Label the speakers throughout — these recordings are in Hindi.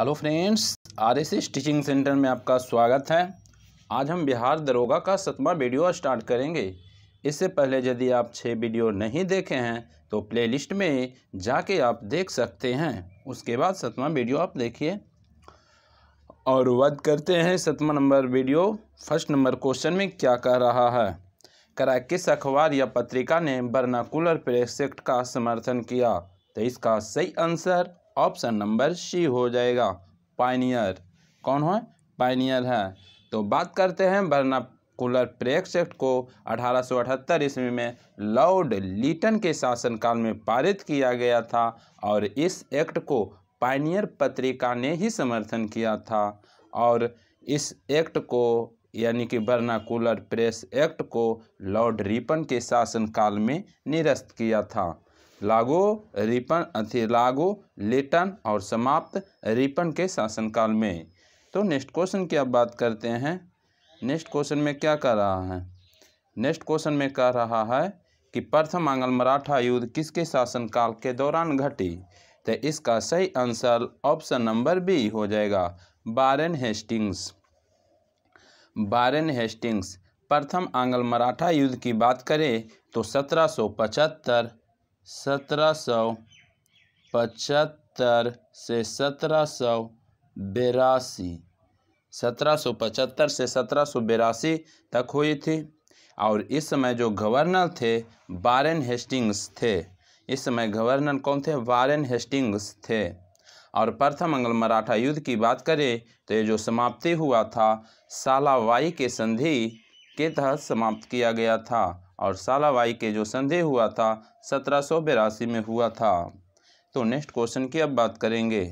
Speaker 1: hello friends R S teaching centre में आपका स्वागत है आज हम बिहार दरोगा का सतवा वीडियो स्टार्ट करेंगे इससे पहले यदि आप छः वीडियो नहीं देखे हैं तो प्लेलिस्ट में जाके आप देख सकते हैं उसके बाद सतवा वीडियो आप देखिए और वध करते हैं सतवा number video first number question में क्या कह रहा है करा किस अखबार या पत्रिका ने बर्नाकुलर प्रेस एक्ट का समर्थन किया तो इसका सही आंसर ऑप्शन नंबर सी हो जाएगा पाइनियर कौन है पाइनियर है तो बात करते हैं बर्ना कुलर प्रेक्स एक्ट को 1878 ईस्वी में लॉर्ड लीटन के शासनकाल में पारित किया गया था और इस एक्ट को पाइनियर पत्रिका ने ही समर्थन किया था और इस एक्ट को यानी कि बर्नाकुलर प्रेस एक्ट को लॉर्ड रिपन के शासनकाल में निरस्त किया था लागो रिपन अथी लागो लेटन और समाप्त रिपन के शासनकाल में तो नेक्स्ट क्वेश्चन की अब बात करते हैं नेक्स्ट क्वेश्चन में क्या कह रहा है नेक्स्ट क्वेश्चन में कह रहा है कि प्रथम आंगल मराठा युद्ध किसके शासनकाल के दौरान घटी तो इसका सही आंसर ऑप्शन नंबर बी हो जाएगा बारेन हेस्टिंग्स बारेन हेस्टिंग्स प्रथम आंगल मराठा युद्ध की बात करें तो सत्रह सौ पचहत्तर सत्रह सौ पचहत्तर से सत्रह सौ बेरासी सत्रह सौ पचहत्तर से सत्रह सौ बेरासी तक हुई थी और इस समय जो गवर्नर थे वारेन हेस्टिंग्स थे इस समय गवर्नर कौन थे वारेन हेस्टिंग्स थे और प्रथम अंगल मराठा युद्ध की बात करें तो ये जो समाप्ति हुआ था सालावाई के संधि के तहत समाप्त किया गया था और सालाबाई के जो संधि हुआ था सत्रह में हुआ था तो नेक्स्ट क्वेश्चन की अब बात करेंगे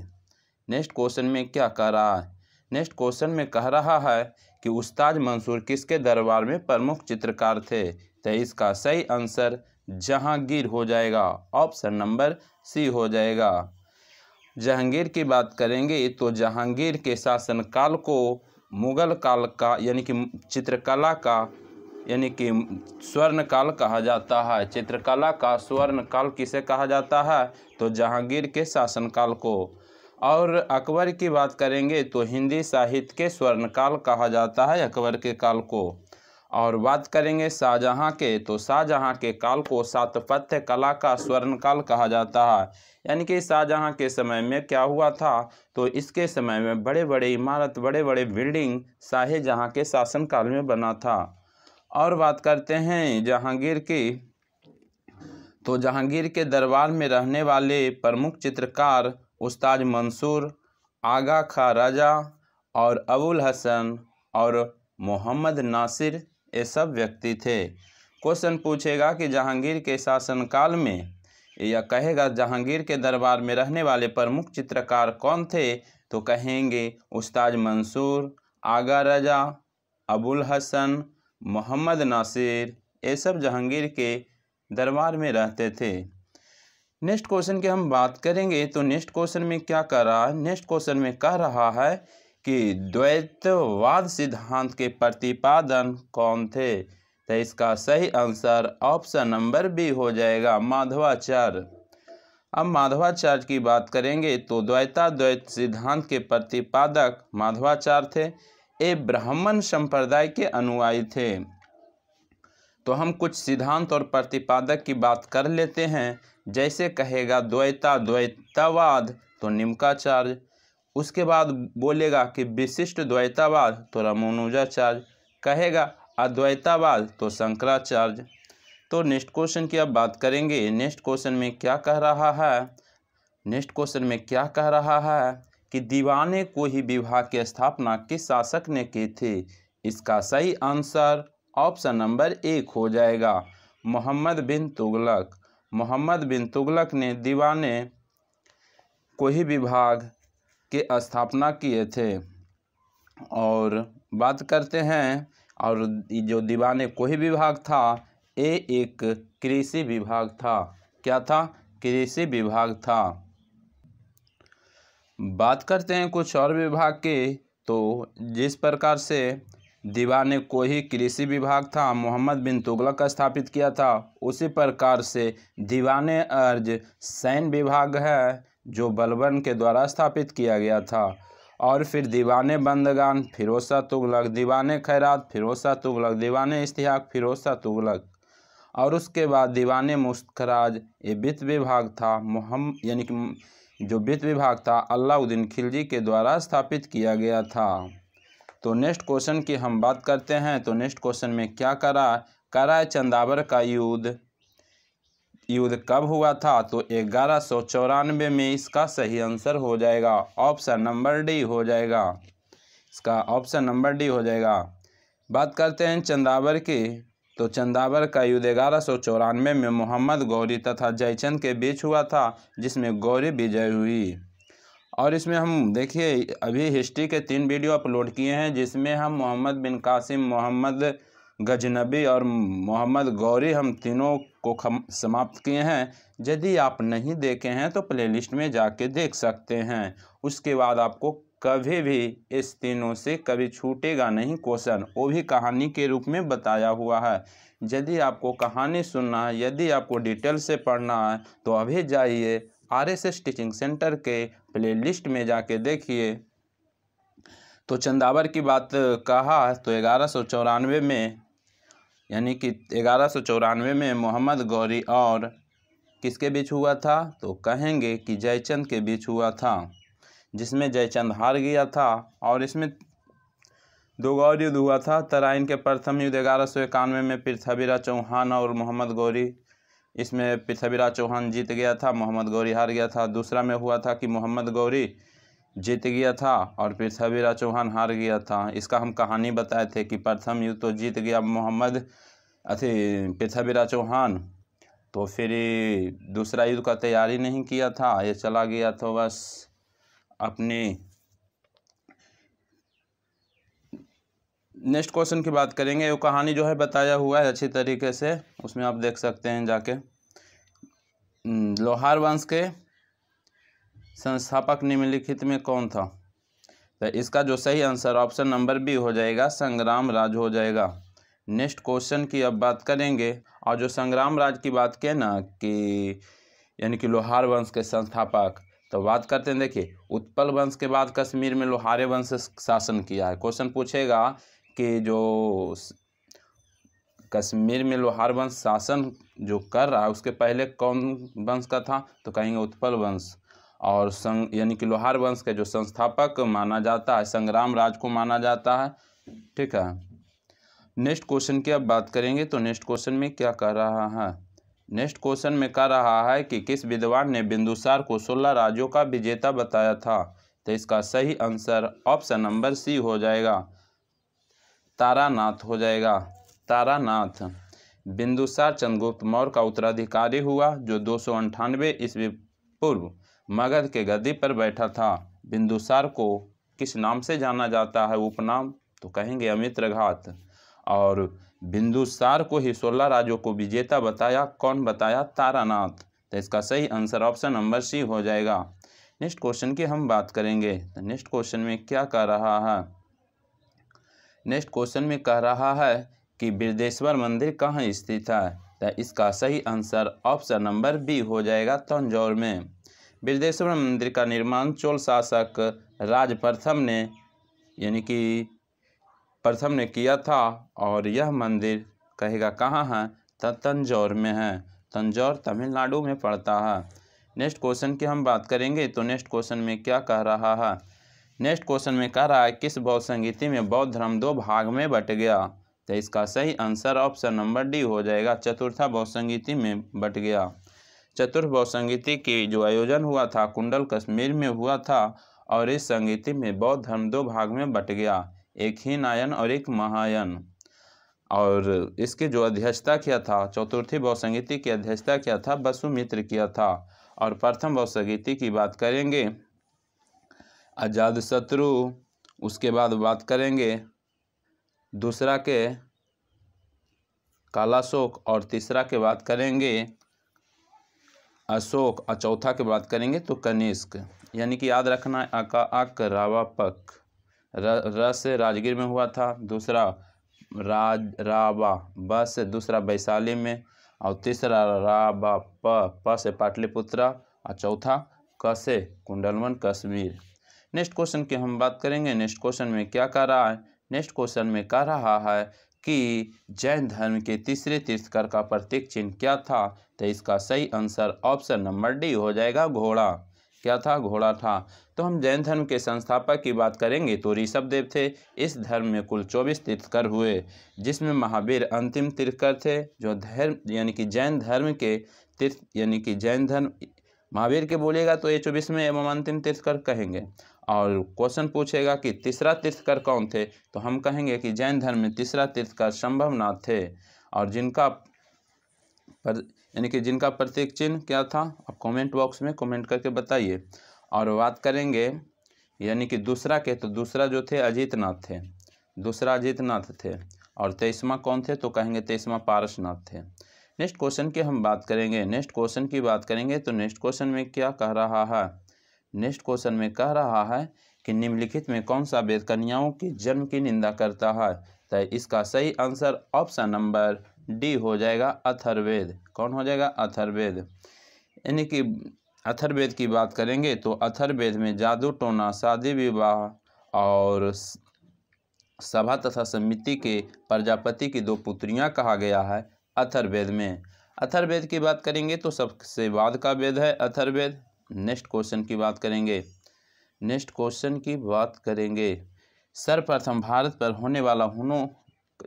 Speaker 1: नेक्स्ट क्वेश्चन में क्या कह रहा है नेक्स्ट क्वेश्चन में कह रहा है कि उस्ताद मंसूर किसके दरबार में प्रमुख चित्रकार थे तो इसका सही आंसर जहांगीर हो जाएगा ऑप्शन नंबर सी हो जाएगा जहांगीर की बात करेंगे तो जहांगीर के शासनकाल को मुगल काल का यानी कि चित्रकला का यानी कि स्वर्ण काल कहा जाता है चित्रकला का स्वर्ण काल किसे कहा जाता है तो जहांगीर के शासनकाल को और अकबर की बात करेंगे तो हिंदी साहित्य के स्वर्णकाल कहा जाता है अकबर के काल को और बात करेंगे शाहजहाँ के तो शाहजहाँ के काल को सातपथ्य कला का स्वर्ण काल कहा जाता है यानी कि शाहजहाँ के समय में क्या हुआ था तो इसके समय में बड़े बड़े इमारत बड़े बड़े बिल्डिंग शाहजहाँ के शासनकाल में बना था और बात करते हैं जहांगीर की तो जहांगीर के दरबार में रहने वाले प्रमुख चित्रकार उस्ताद मंसूर आगा खा राजा और अबुल हसन और मोहम्मद नासिर ये सब व्यक्ति थे क्वेश्चन पूछेगा कि जहांगीर के शासनकाल में या कहेगा जहांगीर के दरबार में रहने वाले प्रमुख चित्रकार कौन थे तो कहेंगे उस्ताद मंसूर आगा राजा अबुल हसन मोहम्मद नासिर ये सब जहांगीर के दरबार में रहते थे नेक्स्ट क्वेश्चन की हम बात करेंगे तो नेक्स्ट क्वेश्चन में क्या कर रहा है नेक्स्ट क्वेश्चन में कह रहा है कि द्वैतवाद सिद्धांत के प्रतिपादन कौन थे तो इसका सही आंसर ऑप्शन नंबर बी हो जाएगा माधवाचार्य अब माधवाचार्य की बात करेंगे तो द्वैताद्वैत सिद्धांत के प्रतिपादक माधवाचार्य थे ये ब्राह्मण संप्रदाय के अनुयायी थे तो हम कुछ सिद्धांत और प्रतिपादक की बात कर लेते हैं जैसे कहेगा द्वैता द्वैतावाद तो निम्काचार्य उसके बाद बोलेगा कि विशिष्ट द्वैतावाद तो रामानुजाचार्य कहेगा अद्वैतावाद तो शंकराचार्य तो नेक्स्ट क्वेश्चन की अब बात करेंगे नेक्स्ट क्वेश्चन में क्या कह रहा है नेक्स्ट क्वेश्चन में क्या कह रहा है कि दीवाने को ही विवाह की स्थापना किस शासक ने की थी इसका सही आंसर ऑप्शन नंबर एक हो जाएगा मोहम्मद बिन तुगलक मोहम्मद बिन तुगलक ने दीवाने को ही विभाग के स्थापना किए थे और बात करते हैं और जो दीवाने को ही विभाग था ये एक कृषि विभाग था क्या था कृषि विभाग था बात करते हैं कुछ और विभाग की तो जिस प्रकार से दीवाने को ही कृषि विभाग था मोहम्मद बिन तुगलक का स्थापित किया था उसी प्रकार से दीवान अर्ज सैन्य विभाग है जो बलबन के द्वारा स्थापित किया गया था और फिर दीवाने बंदगान फिरोसा तुगलक दीवाने खैरात फिरोसा तुगलक दीवाने इश्तिहाक फिरोसा तुगलक और उसके बाद दीवान मुस्तराज ये वित्त विभाग था मोहम्मद यानी कि जो वित्त विभाग था अलाउद्दीन खिलजी के द्वारा स्थापित किया गया था तो नेक्स्ट क्वेश्चन की हम बात करते हैं तो नेक्स्ट क्वेश्चन में क्या करा करा चंदावर का युद्ध युद्ध कब हुआ था तो ग्यारह सौ चौरानवे में इसका सही आंसर हो जाएगा ऑप्शन नंबर डी हो जाएगा इसका ऑप्शन नंबर डी हो जाएगा बात करते हैं चंदावर की तो चंदावर का युद्ध ग्यारह सौ चौरानवे में मोहम्मद गौरी तथा जयचंद के बीच हुआ था जिसमें गौरी विजय हुई और इसमें हम देखिए अभी हिस्ट्री के तीन वीडियो अपलोड किए हैं जिसमें हम मोहम्मद बिन कासिम मोहम्मद गजनबी और मोहम्मद गौरी हम तीनों को समाप्त किए हैं यदि आप नहीं देखे हैं तो प्लेलिस्ट में जाके देख सकते हैं उसके बाद आपको कभी भी इस तीनों से कभी छूटेगा नहीं क्वेश्चन वो भी कहानी के रूप में बताया हुआ है यदि आपको कहानी सुनना है यदि आपको डिटेल से पढ़ना है तो अभी जाइए R S S teaching centre के प्लेलिस्ट में जाके देखिए तो चंदावर की बात कहा तो ग्यारह सौ चौरानवे में यानी कि ग्यारह सौ चौरानवे में मोहम्मद गौरी और किसके बीच हुआ था तो कहेंगे कि जयचंद के बीच हुआ था जिसमें जयचंद हार गया था और इसमें दो गौर युद्ध हुआ था तराइन के प्रथम युद्ध ग्यारह सौ इक्यानवे में पृथ्वीराज चौहान और मोहम्मद गौरी इसमें पृथ्वीराज चौहान जीत गया था मोहम्मद गौरी हार गया था दूसरा में हुआ था कि मोहम्मद गौरी जीत गया था और पृथ्वीराज चौहान हार गया था इसका हम कहानी बताए थे कि प्रथम युद्ध तो जीत गया मोहम्मद अथी पृथ्वीराज चौहान तो फिर दूसरा युद्ध का तैयारी नहीं किया था ये चला गया तो बस अपने नेक्स्ट क्वेश्चन की बात करेंगे वो कहानी जो है बताया हुआ है अच्छी तरीके से उसमें आप देख सकते हैं जाके हम्म, लोहार वंश के संस्थापक निम्नलिखित में कौन था तो इसका जो सही आंसर ऑप्शन नंबर बी हो जाएगा संग्राम राज हो जाएगा नेक्स्ट क्वेश्चन की अब बात करेंगे और जो संग्राम राज की बात किए ना कि यानी कि लोहार वंश के संस्थापक तो बात करते हैं देखिए उत्पल वंश के बाद कश्मीर में लोहारे वंश शासन किया है क्वेश्चन पूछेगा कि जो कश्मीर में लोहार वंश शासन जो कर रहा है उसके पहले कौन वंश का था तो कहेंगे उत्पल वंश और संग यानी कि लोहार वंश के जो संस्थापक माना जाता है संग्राम राज को माना जाता है ठीक है नेक्स्ट क्वेश्चन की अब बात करेंगे तो नेक्स्ट क्वेश्चन में क्या कह रहा है नेक्स्ट क्वेश्चन में कह रहा है कि किस विद्वान ने बिंदुसार को सोलह राज्यों का विजेता बताया था तो इसका सही आंसर ऑप्शन नंबर सी हो जाएगा तारानाथ हो जाएगा तारानाथ बिंदुसार चंद्रगुप्त मौर्य का उत्तराधिकारी हुआ जो दो सौ अंठानवे ईस्वी पूर्व मगध के गद्दी पर बैठा था बिंदुसार को किस नाम से जाना जाता है उपनाम तो कहेंगे अमित्रघात और बिंदुसार को ही सोलह राज्यों को विजेता बताया कौन बताया तारानाथ तो इसका सही आंसर ऑप्शन नंबर सी हो जाएगा नेक्स्ट क्वेश्चन की हम बात करेंगे तो नेक्स्ट क्वेश्चन में क्या कह रहा है नेक्स्ट क्वेश्चन में कह रहा है कि बिरदेश्वर मंदिर कहाँ स्थित है तो इसका सही आंसर ऑप्शन नंबर बी हो जाएगा तंजौर में बिरदेश्वर मंदिर का निर्माण चोल शासक राज प्रथम ने यानी कि प्रथम ने किया था और यह मंदिर कहेगा कहाँ है तो तंजौर में है तंजौर तमिलनाडु में पड़ता है नेक्स्ट क्वेश्चन की हम बात करेंगे तो नेक्स्ट क्वेश्चन में क्या कह रहा है नेक्स्ट क्वेश्चन में कह रहा है किस बौद्ध संगीति में बौद्ध धर्म दो भाग में बट गया तो इसका सही आंसर ऑप्शन नंबर डी हो जाएगा चतुर्था बौद्ध संगीति में बट गया चतुर्थ बौद्ध संगीति की जो आयोजन हुआ था कुंडल कश्मीर में हुआ था और इस संगीति में बौद्ध धर्म दो भाग में बट गया एक हीनायन और एक महायन और इसके जो अध्यक्षता किया था चतुर्थी भाव संगीति की अध्यक्षता किया था बसुमित्र किया था और प्रथम भाव संगीति की बात करेंगे आजाद शत्रु उसके बाद बात करेंगे दूसरा के कालाशोक और तीसरा के बात करेंगे अशोक और चौथा के बात करेंगे तो कनिष्क यानी कि याद रखना आका आक पक रस राजगीर में हुआ था दूसरा राज राबा ब से दूसरा वैशाली में और तीसरा राबा प प से पाटलिपुत्रा और चौथा क से कुंडलवन कश्मीर नेक्स्ट क्वेश्चन की हम बात करेंगे नेक्स्ट क्वेश्चन में क्या कह रहा है नेक्स्ट क्वेश्चन में कह रहा है कि जैन धर्म के तीसरे तीर्थकर का प्रतीक चिन्ह क्या था तो इसका सही आंसर ऑप्शन नंबर डी हो जाएगा घोड़ा क्या था घोड़ा था तो हम जैन धर्म के संस्थापक की बात करेंगे तो ऋषभ देव थे इस धर्म में कुल चौबीस तीर्थकर हुए जिसमें महावीर अंतिम तीर्थकर थे जो धर्म यानी कि जैन धर्म के तीर्थ यानी कि जैन धर्म महावीर के बोलेगा तो ये चौबीसवें एवं अंतिम तीर्थकर कहेंगे और क्वेश्चन पूछेगा कि तीसरा तीर्थकर कौन थे तो हम कहेंगे कि जैन धर्म में तीसरा तीर्थकर शंभवनाथ थे और जिनका पर यानी कि जिनका प्रतीक चिन्ह क्या था आप कमेंट बॉक्स में कमेंट करके बताइए और बात करेंगे यानी कि दूसरा के तो दूसरा जो थे अजीत नाथ थे दूसरा अजीत नाथ थे और तेईसवा कौन थे तो कहेंगे तेईसवा पारसनाथ थे नेक्स्ट क्वेश्चन की हम बात करेंगे नेक्स्ट क्वेश्चन की बात करेंगे तो नेक्स्ट क्वेश्चन में क्या कह रहा है नेक्स्ट क्वेश्चन में कह रहा है कि निम्नलिखित में कौन सा वेद कन्याओं के जन्म की निंदा करता है तो इसका सही आंसर ऑप्शन नंबर डी हो जाएगा अथर्वेद कौन हो जाएगा अथर्वेद यानी कि अथर्वेद की बात करेंगे तो अथर्वेद में जादू टोना शादी विवाह और सभा तथा समिति के प्रजापति की दो पुत्रियां कहा गया है अथर्वेद में अथर्वेद की बात करेंगे तो सबसे बाद का वेद है अथर्वेद नेक्स्ट क्वेश्चन की बात करेंगे नेक्स्ट क्वेश्चन की बात करेंगे सर्वप्रथम भारत पर होने वाला हुनों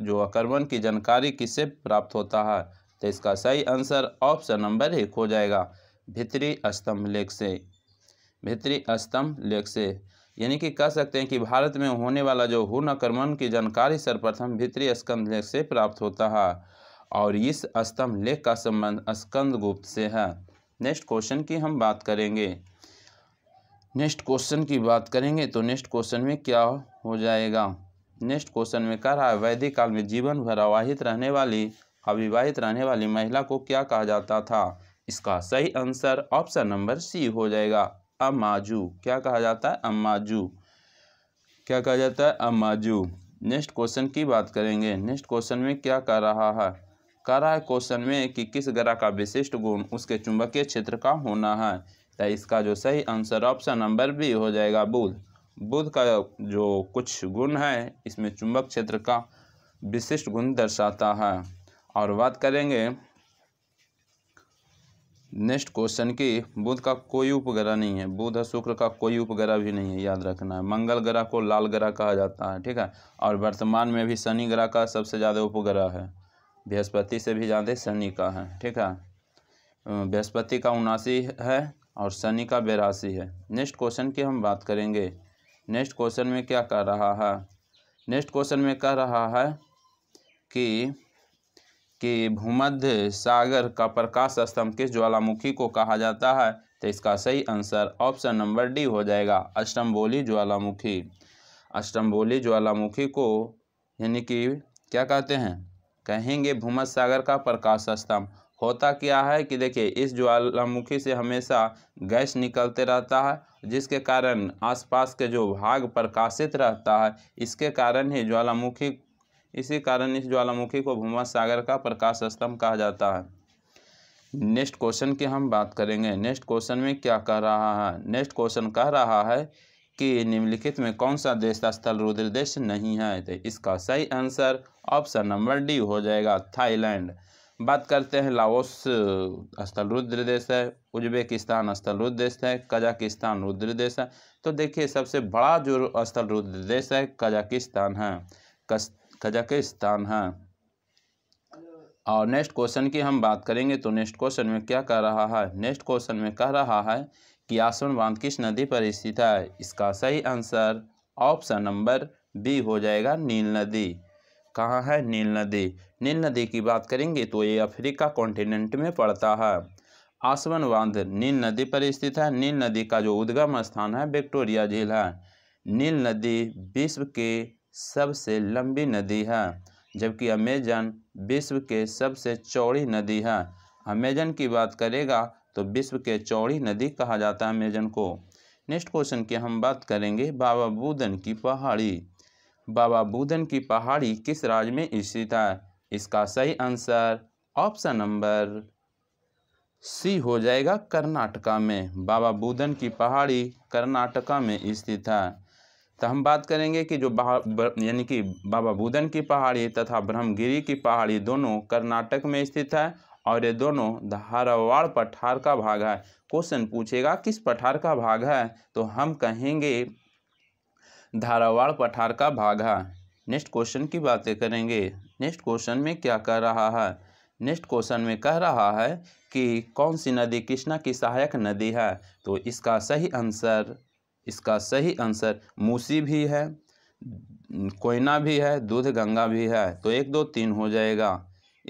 Speaker 1: जो आक्रमण की जानकारी किससे प्राप्त होता है तो इसका सही आंसर ऑप्शन नंबर एक हो जाएगा भित्री स्तंभ लेख से भित्री स्तंभ लेख से यानी कि कह सकते हैं कि भारत में होने वाला जो हुन आक्रमण की जानकारी सर्वप्रथम भित्री स्कंद लेख से प्राप्त होता है और इस स्तंभ लेख का संबंध स्कंद गुप्त से है नेक्स्ट क्वेश्चन की हम बात करेंगे नेक्स्ट क्वेश्चन की बात करेंगे तो नेक्स्ट क्वेश्चन में क्या हो जाएगा नेक्स्ट क्वेश्चन में कह रहा है वैदिक काल में जीवन भर अवाहित रहने वाली अविवाहित रहने वाली महिला को क्या कहा जाता था इसका सही आंसर ऑप्शन नंबर सी हो जाएगा अम्माजू क्या कहा जाता है अम्माजू क्या कहा जाता है अम्माजू नेक्स्ट क्वेश्चन की बात करेंगे नेक्स्ट क्वेश्चन में क्या कह रहा है कह रहा है क्वेश्चन में कि किस ग्रह का विशिष्ट गुण उसके चुंबकीय क्षेत्र का होना है तो इसका जो सही आंसर ऑप्शन नंबर बी हो जाएगा बुध बुध का जो कुछ गुण है इसमें चुंबक क्षेत्र का विशिष्ट गुण दर्शाता है और बात करेंगे नेक्स्ट क्वेश्चन की बुध का कोई उपग्रह नहीं है बुध और शुक्र का कोई उपग्रह भी नहीं है याद रखना है मंगल ग्रह को लाल ग्रह कहा जाता है ठीक है और वर्तमान में भी शनि ग्रह का सबसे ज़्यादा उपग्रह है बृहस्पति से भी ज़्यादा शनि का है ठीक है बृहस्पति का उनासी है और शनि का बेरासी है नेक्स्ट क्वेश्चन की हम बात करेंगे नेक्स्ट क्वेश्चन में क्या कह रहा है नेक्स्ट क्वेश्चन में कह रहा है कि कि भूमध्य सागर का प्रकाश स्तंभ किस ज्वालामुखी को कहा जाता है तो इसका सही आंसर ऑप्शन नंबर डी हो जाएगा अष्टम्बोली ज्वालामुखी अष्टम्बोली ज्वालामुखी को यानी कि क्या कहते हैं कहेंगे भूमध्य सागर का प्रकाश स्तंभ होता क्या है कि देखिए इस ज्वालामुखी से हमेशा गैस निकलते रहता है जिसके कारण आसपास के जो भाग प्रकाशित रहता है इसके कारण ही ज्वालामुखी इसी कारण इस ज्वालामुखी को भूमा सागर का प्रकाश स्तंभ कहा जाता है नेक्स्ट क्वेश्चन की हम बात करेंगे नेक्स्ट क्वेश्चन में क्या कह रहा है नेक्स्ट क्वेश्चन कह रहा है कि निम्नलिखित में कौन सा देश का स्थल रुद्रदेश नहीं है तो इसका सही आंसर ऑप्शन नंबर डी हो जाएगा थाईलैंड बात करते हैं लाओस स्थल रुद्र देश है उज्बेकिस्तान स्थल रुद्र देश है कजाकिस्तान रुद्र देश है तो देखिए सबसे बड़ा जो स्थल रुद्र देश है कजाकिस्तान है कजाकिस्तान है और नेक्स्ट क्वेश्चन की हम बात करेंगे तो नेक्स्ट क्वेश्चन में क्या कह रहा है नेक्स्ट क्वेश्चन में कह रहा है कि आसन बांध किस नदी पर स्थित है इसका सही आंसर ऑप्शन नंबर बी हो जाएगा नील नदी कहाँ है नील नदी नील नदी की बात करेंगे तो ये अफ्रीका कॉन्टिनेंट में पड़ता है आसवन बांध नील नदी पर स्थित है नील नदी का जो उद्गम स्थान है विक्टोरिया झील है नील नदी विश्व के सबसे लंबी नदी है जबकि अमेजन विश्व के सबसे चौड़ी नदी है अमेजन की बात करेगा तो विश्व के चौड़ी नदी कहा जाता है अमेजन को नेक्स्ट क्वेश्चन की हम बात करेंगे बाबा बुदन की पहाड़ी बाबा बुदन की पहाड़ी किस राज्य में स्थित है इसका सही आंसर ऑप्शन नंबर सी हो जाएगा कर्नाटका में बाबा बुदन की पहाड़ी कर्नाटका में स्थित है तो हम बात करेंगे कि जो यानी कि बाबा बुदन की पहाड़ी तथा ब्रह्मगिरी की पहाड़ी दोनों कर्नाटक में स्थित है और ये दोनों धारवाड़ पठार का भाग है क्वेश्चन पूछेगा किस पठार का भाग है तो हम कहेंगे धारावाड़ पठार का भाग है नेक्स्ट क्वेश्चन की बातें करेंगे नेक्स्ट क्वेश्चन में क्या कह रहा है नेक्स्ट क्वेश्चन में कह रहा है कि कौन सी नदी कृष्णा की सहायक नदी है तो इसका सही आंसर इसका सही आंसर मूसी भी है कोयना भी है दूध गंगा भी है तो एक दो तीन हो जाएगा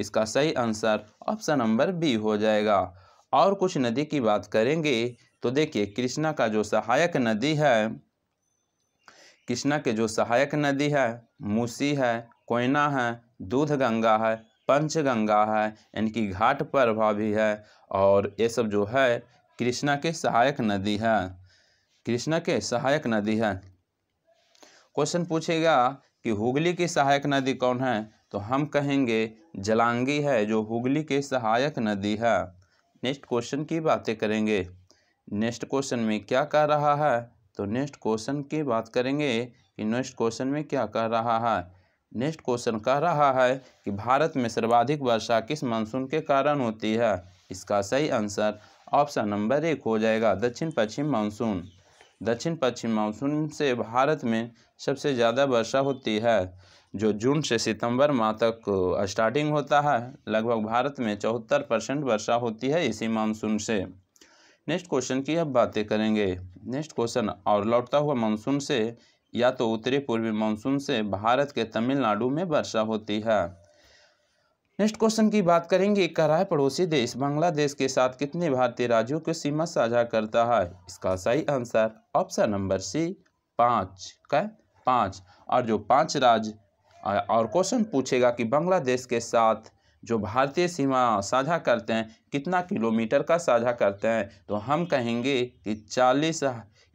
Speaker 1: इसका सही आंसर ऑप्शन नंबर बी हो जाएगा और कुछ नदी की बात करेंगे तो देखिए कृष्णा का जो सहायक नदी है कृष्णा के जो सहायक नदी है मूसी है कोयना है दूध गंगा है पंचगंगा है यानी कि घाट प्रभा भी है और ये सब जो है कृष्णा के सहायक नदी है कृष्णा के सहायक नदी है क्वेश्चन पूछेगा कि हुगली की सहायक नदी कौन है तो हम कहेंगे जलांगी है जो हुगली के सहायक नदी है नेक्स्ट क्वेश्चन की बातें करेंगे नेक्स्ट क्वेश्चन में क्या कह रहा है तो नेक्स्ट क्वेश्चन की बात करेंगे कि नेक्स्ट क्वेश्चन में क्या कह रहा है नेक्स्ट क्वेश्चन कह रहा है कि भारत में सर्वाधिक वर्षा किस मानसून के कारण होती है इसका सही आंसर ऑप्शन नंबर एक हो जाएगा दक्षिण पश्चिम मानसून दक्षिण पश्चिम मानसून से भारत में सबसे ज़्यादा वर्षा होती है जो जून से सितंबर माह तक स्टार्टिंग होता है लगभग भारत में चौहत्तर परसेंट वर्षा होती है इसी मानसून से नेक्स्ट क्वेश्चन की अब बातें करेंगे नेक्स्ट क्वेश्चन और लौटता हुआ मानसून से या तो उत्तरी पूर्वी मानसून से भारत के तमिलनाडु में वर्षा होती है नेक्स्ट क्वेश्चन की बात करेंगे कराए पड़ोसी देश बांग्लादेश के साथ कितने भारतीय राज्यों की सीमा साझा करता है इसका सही आंसर ऑप्शन नंबर सी पाँच का पाँच और जो पांच राज्य और क्वेश्चन पूछेगा कि बांग्लादेश के साथ जो भारतीय सीमा साझा करते हैं कितना किलोमीटर का साझा करते हैं तो हम कहेंगे कि चालीस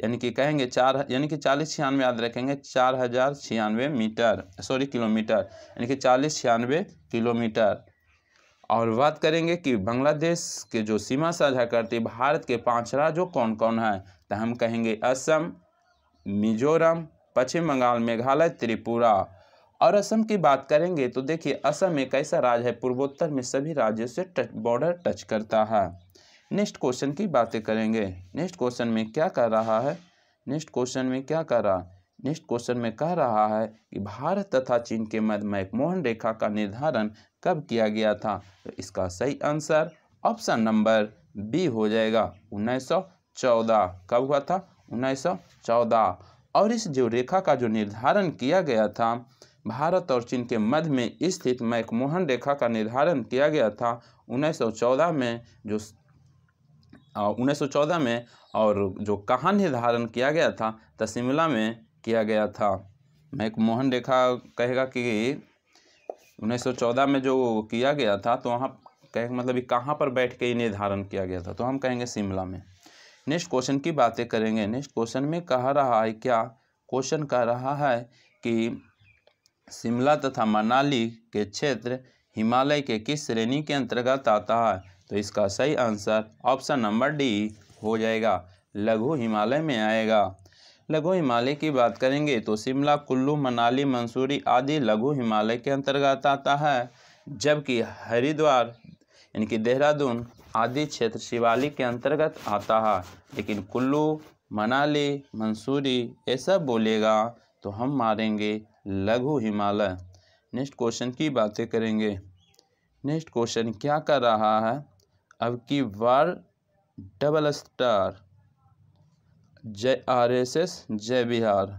Speaker 1: यानी कि कहेंगे चार यानी कि चालीस छियानवे याद रखेंगे चार हज़ार छियानवे मीटर सॉरी किलोमीटर यानी कि चालीस छियानवे किलोमीटर और बात करेंगे कि बांग्लादेश के जो सीमा साझा करती भारत के पांच राज्य कौन कौन है तो हम कहेंगे असम मिजोरम पश्चिम बंगाल मेघालय त्रिपुरा और असम की बात करेंगे तो देखिए असम एक ऐसा राज्य है पूर्वोत्तर में सभी राज्यों से बॉर्डर टच करता है नेक्स्ट क्वेश्चन की बातें करेंगे नेक्स्ट क्वेश्चन में क्या कह रहा है नेक्स्ट क्वेश्चन में क्या कह रहा नेक्स्ट क्वेश्चन में कह रहा है कि भारत तथा चीन के मध्य मैकमोहन रेखा का निर्धारण कब किया गया था तो इसका सही आंसर ऑप्शन नंबर बी हो जाएगा 1914 कब हुआ था 1914 और इस जो रेखा का जो निर्धारण किया गया था भारत और चीन के मध्य में स्थित मैकमोहन रेखा का निर्धारण किया गया था 1914 में जो उन्नीस में और जो कहाँ निर्धारण किया गया था तो शिमला में किया गया था मोहन रेखा कहेगा कि 1914 में जो किया गया था तो वहाँ कह मतलब कहाँ पर बैठ के ये निर्धारण किया गया था तो हम कहेंगे शिमला में नेक्स्ट क्वेश्चन की बातें करेंगे नेक्स्ट क्वेश्चन में कह रहा है क्या क्वेश्चन कह रहा है कि शिमला तथा मनाली के क्षेत्र हिमालय के किस श्रेणी के अंतर्गत आता है तो इसका सही आंसर ऑप्शन नंबर डी हो जाएगा लघु हिमालय में आएगा लघु हिमालय की बात करेंगे तो शिमला कुल्लू मनाली मंसूरी आदि लघु हिमालय के अंतर्गत आता है जबकि हरिद्वार यानी कि देहरादून आदि क्षेत्र शिवालिक के अंतर्गत आता है लेकिन कुल्लू मनाली मंसूरी ये सब बोलेगा तो हम मारेंगे लघु हिमालय नेक्स्ट क्वेश्चन की बातें करेंगे नेक्स्ट क्वेश्चन क्या कर रहा है अब की बार डबल स्टार जय आर एस एस जय बिहार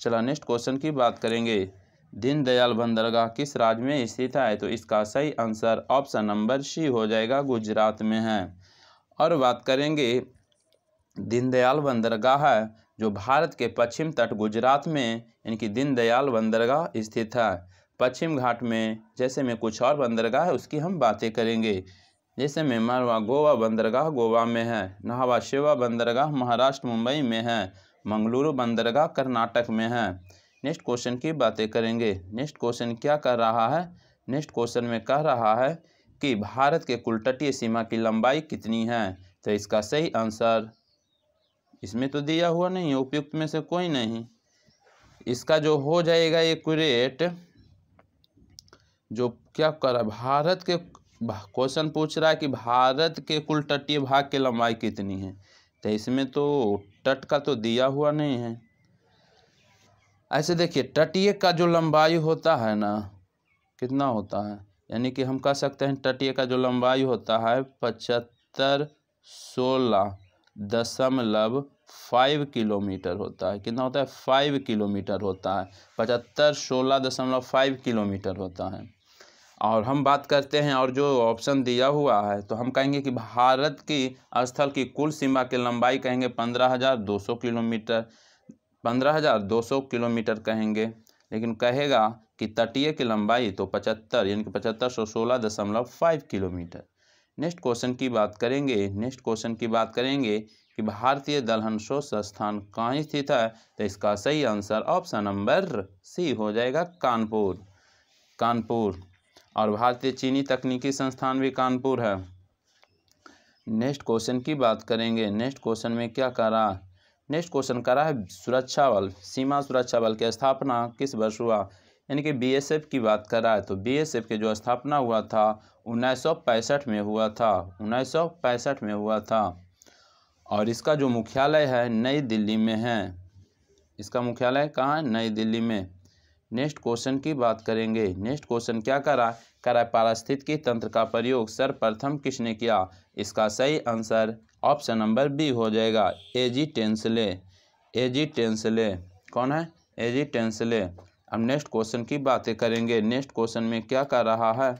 Speaker 1: चला नेक्स्ट क्वेश्चन की बात करेंगे दीनदयाल बंदरगाह किस राज्य में स्थित है तो इसका सही आंसर ऑप्शन नंबर सी हो जाएगा गुजरात में है और बात करेंगे दीनदयाल बंदरगाह है जो भारत के पश्चिम तट गुजरात में इनकी दीनदयाल बंदरगाह स्थित है पश्चिम घाट में जैसे में कुछ और बंदरगाह है उसकी हम बातें करेंगे जैसे में मेमारवा गोवा बंदरगाह गोवा में है नहावा शिवा बंदरगाह महाराष्ट्र मुंबई में है मंगलुरु बंदरगाह कर्नाटक में है नेक्स्ट क्वेश्चन की बातें करेंगे नेक्स्ट क्वेश्चन क्या कर रहा है नेक्स्ट क्वेश्चन में कह रहा है कि भारत के कुल तटीय सीमा की लंबाई कितनी है तो इसका सही आंसर इसमें तो दिया हुआ नहीं उपयुक्त में से कोई नहीं इसका जो हो जाएगा एकट जो क्या कर रहा भारत के क्वेश्चन पूछ रहा है कि भारत के कुल तटीय भाग की लंबाई कितनी है तो इसमें तो तट का तो दिया हुआ नहीं है ऐसे देखिए तटीय का जो लंबाई होता है ना कितना होता है यानी कि हम कह सकते हैं तटीय का जो लंबाई होता है पचहत्तर सोलह दशमलव फाइव किलोमीटर होता है कितना होता है फाइव किलोमीटर होता है पचहत्तर सोलह दशमलव फाइव किलोमीटर होता है और हम बात करते हैं और जो ऑप्शन दिया हुआ है तो हम कहेंगे कि भारत की स्थल की कुल सीमा की लंबाई कहेंगे पंद्रह हज़ार दो सौ किलोमीटर पंद्रह हज़ार दो सौ किलोमीटर कहेंगे लेकिन कहेगा कि तटीय की लंबाई तो पचहत्तर यानी कि पचहत्तर सौ सोलह दशमलव फाइव किलोमीटर नेक्स्ट क्वेश्चन की बात करेंगे नेक्स्ट क्वेश्चन की बात करेंगे कि भारतीय दलहन शोध स्थान कहाँ स्थित है तो इसका सही आंसर ऑप्शन नंबर सी हो जाएगा कानपुर कानपुर और भारतीय चीनी तकनीकी संस्थान भी कानपुर है नेक्स्ट क्वेश्चन की बात करेंगे नेक्स्ट क्वेश्चन में क्या करा नेक्स्ट क्वेश्चन करा है सुरक्षा बल सीमा सुरक्षा बल की स्थापना किस वर्ष हुआ यानी कि बीएसएफ की बात करा है तो बीएसएफ के जो स्थापना हुआ था उन्नीस में हुआ था उन्नीस में हुआ था और इसका जो मुख्यालय है नई दिल्ली में है इसका मुख्यालय कहाँ है नई दिल्ली में नेक्स्ट क्वेश्चन की बात करेंगे नेक्स्ट क्वेश्चन क्या करा करा पारास्थित की तंत्र का प्रयोग सर्वप्रथम किसने किया इसका सही आंसर ऑप्शन नंबर बी हो जाएगा एजी टेंसले एजी टेंसले कौन है एजी टेंसले अब नेक्स्ट क्वेश्चन की बातें करेंगे नेक्स्ट क्वेश्चन में क्या कर रहा है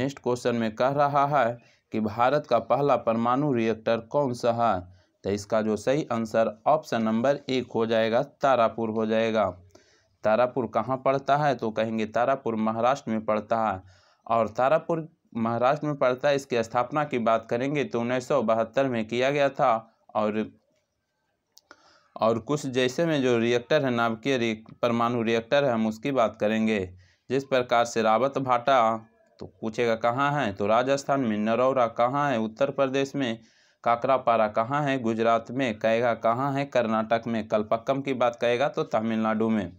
Speaker 1: नेक्स्ट क्वेश्चन में कह रहा है कि भारत का पहला परमाणु रिएक्टर कौन सा है तो इसका जो सही आंसर ऑप्शन नंबर एक हो जाएगा तारापुर हो जाएगा तारापुर कहाँ पड़ता है तो कहेंगे तारापुर महाराष्ट्र में पड़ता है और तारापुर महाराष्ट्र में पड़ता है इसकी स्थापना की बात करेंगे तो उन्नीस में किया गया था और और कुछ जैसे में जो रिएक्टर है नाभिकीय परमाणु रिएक्टर है हम उसकी बात करेंगे जिस प्रकार से रावत भाटा तो पूछेगा कहाँ है तो राजस्थान में नरौरा कहाँ है उत्तर प्रदेश में काकरापारा कहाँ है गुजरात में कहेगा कहाँ है कर्नाटक में कलपक्कम की बात कहेगा तो तमिलनाडु में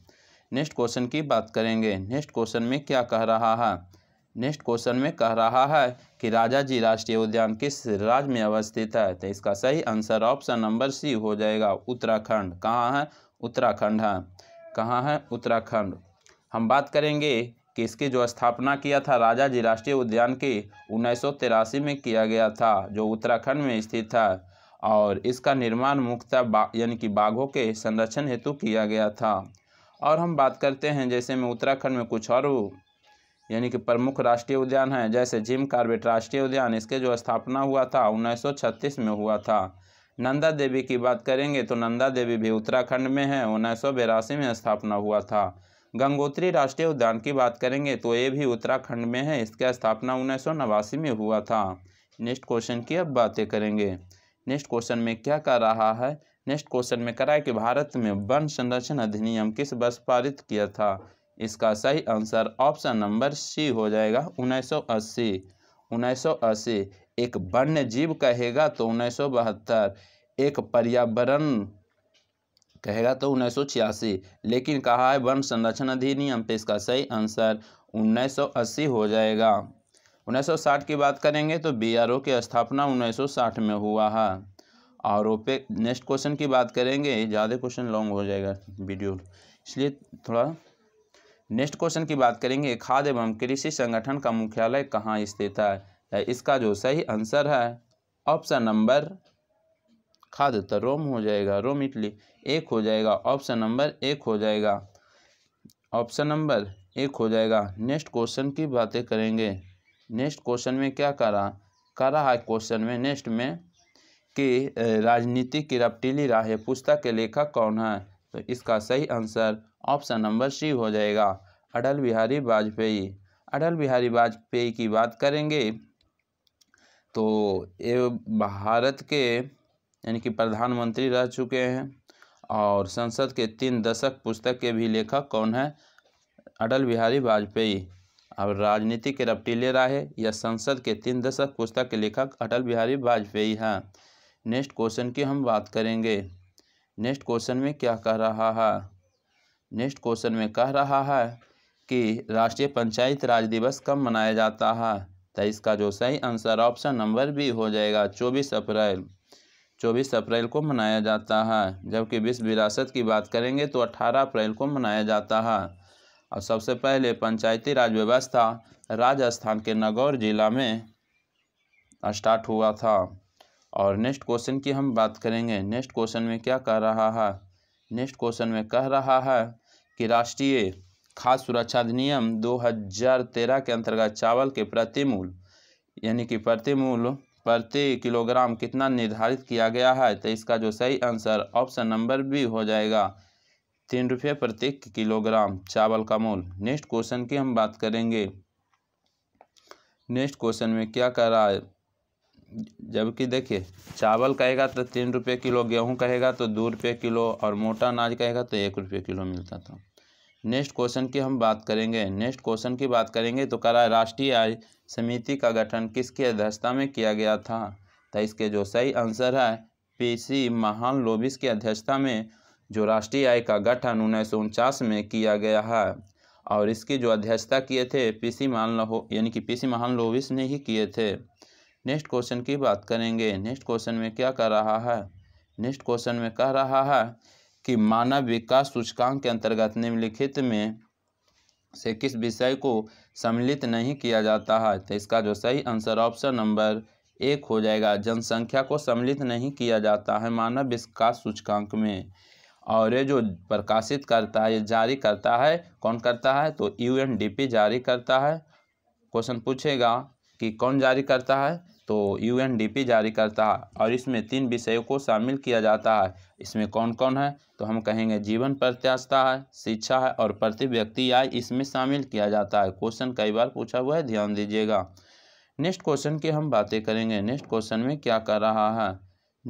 Speaker 1: नेक्स्ट क्वेश्चन की बात करेंगे नेक्स्ट क्वेश्चन में क्या कह रहा है नेक्स्ट क्वेश्चन में कह रहा है कि राजा जी राष्ट्रीय उद्यान किस राज्य में अवस्थित है तो इसका सही आंसर ऑप्शन नंबर सी हो जाएगा उत्तराखंड कहाँ है उत्तराखंड है कहाँ है उत्तराखंड हम बात करेंगे कि इसकी जो स्थापना किया था राजा जी राष्ट्रीय उद्यान की उन्नीस में किया गया था जो उत्तराखंड में स्थित था और इसका निर्माण मुख्यतः यानी कि बाघों के संरक्षण हेतु किया गया था और हम बात करते हैं जैसे में उत्तराखंड में कुछ और यानी कि प्रमुख राष्ट्रीय उद्यान हैं जैसे जिम कार्बेट राष्ट्रीय उद्यान इसके जो स्थापना हुआ था उन्नीस में हुआ था नंदा देवी की बात करेंगे तो नंदा देवी भी उत्तराखंड में है उन्नीस में स्थापना हुआ था गंगोत्री राष्ट्रीय उद्यान की बात करेंगे तो ये भी उत्तराखंड में है इसका स्थापना उन्नीस में हुआ था नेक्स्ट क्वेश्चन की अब बातें करेंगे नेक्स्ट क्वेश्चन में क्या कर रहा है नेक्स्ट क्वेश्चन में करा है कि भारत में वन संरक्षण अधिनियम किस वर्ष पारित किया था इसका सही आंसर ऑप्शन नंबर सी हो जाएगा 1980 1980 एक वन्य जीव कहेगा तो उन्नीस एक पर्यावरण कहेगा तो उन्नीस लेकिन कहा है वन संरक्षण अधिनियम पे तो इसका सही आंसर 1980 हो जाएगा 1960 की बात करेंगे तो बीआरओ की स्थापना 1960 में हुआ है और ओपेक नेक्स्ट क्वेश्चन की बात करेंगे ज़्यादा क्वेश्चन लॉन्ग हो जाएगा वीडियो इसलिए थोड़ा नेक्स्ट क्वेश्चन की बात करेंगे खाद्य एवं कृषि संगठन का मुख्यालय कहाँ स्थित है तो इसका जो सही आंसर है ऑप्शन नंबर खाद तो रोम हो जाएगा रोम इटली एक हो जाएगा ऑप्शन नंबर एक हो जाएगा ऑप्शन नंबर एक हो जाएगा नेक्स्ट क्वेश्चन की बातें करेंगे नेक्स्ट क्वेश्चन में क्या करा करा है क्वेश्चन में नेक्स्ट में के राजनीति की रपटीली राह पुस्तक के लेखक कौन है तो इसका सही आंसर ऑप्शन नंबर सी हो जाएगा अटल बिहारी वाजपेयी अटल बिहारी वाजपेयी की बात करेंगे तो ये भारत के यानी कि प्रधानमंत्री रह चुके हैं और संसद के तीन दशक पुस्तक के भी लेखक कौन है अटल बिहारी वाजपेयी अब राजनीति के रपटीले राहे या संसद के तीन दशक पुस्तक के लेखक अटल बिहारी वाजपेयी हैं नेक्स्ट क्वेश्चन की हम बात करेंगे नेक्स्ट क्वेश्चन में क्या कह रहा है नेक्स्ट क्वेश्चन में कह रहा है कि राष्ट्रीय पंचायत राज दिवस कब मनाया जाता है तो इसका जो सही आंसर ऑप्शन नंबर बी हो जाएगा चौबीस अप्रैल चौबीस अप्रैल को मनाया जाता है जबकि विश्व विरासत की बात करेंगे तो अठारह अप्रैल को मनाया जाता है और सबसे पहले पंचायती राज व्यवस्था राजस्थान के नागौर जिला में स्टार्ट हुआ था और नेक्स्ट क्वेश्चन की हम बात करेंगे नेक्स्ट क्वेश्चन में क्या कह रहा है नेक्स्ट क्वेश्चन में कह रहा है कि राष्ट्रीय खाद्य सुरक्षा अधिनियम 2013 के अंतर्गत चावल के प्रति मूल यानी कि प्रति मूल प्रति किलोग्राम कितना निर्धारित किया गया है तो इसका जो सही आंसर ऑप्शन नंबर बी हो जाएगा तीन रुपये प्रति किलोग्राम चावल का मूल नेक्स्ट क्वेश्चन की हम बात करेंगे नेक्स्ट क्वेश्चन में क्या कह रहा है जबकि देखिए चावल कहेगा तो तीन रुपये किलो गेहूं कहेगा तो दो रुपये किलो और मोटा अनाज कहेगा तो एक रुपये किलो मिलता था नेक्स्ट क्वेश्चन की हम बात करेंगे नेक्स्ट क्वेश्चन की बात करेंगे तो करा राष्ट्रीय आय समिति का गठन किसकी अध्यक्षता में किया गया था तो इसके जो सही आंसर है पीसी महान लोबिस की अध्यक्षता में जो राष्ट्रीय आय का गठन उन्नीस में किया गया है और इसकी जो अध्यक्षता किए थे पीसी महान यानी कि पीसी महान लोबिस ने ही किए थे नेक्स्ट क्वेश्चन की बात करेंगे नेक्स्ट क्वेश्चन में क्या कर रहा है नेक्स्ट क्वेश्चन में कह रहा है कि मानव विकास सूचकांक के अंतर्गत निम्नलिखित में से किस विषय को सम्मिलित नहीं किया जाता है तो इसका जो सही आंसर ऑप्शन नंबर एक हो जाएगा जनसंख्या को सम्मिलित नहीं किया जाता है मानव विकास सूचकांक में और ये जो प्रकाशित करता है ये जारी करता है कौन करता है तो यू जारी करता है क्वेश्चन पूछेगा कि कौन जारी करता है तो यूएनडीपी जारी करता है और इसमें तीन विषयों को शामिल किया जाता है इसमें कौन कौन है तो हम कहेंगे जीवन प्रत्याशा है शिक्षा है और प्रति व्यक्ति आय इसमें शामिल किया जाता है क्वेश्चन कई बार पूछा हुआ है ध्यान दीजिएगा नेक्स्ट क्वेश्चन की हम बातें करेंगे नेक्स्ट क्वेश्चन में क्या कर रहा है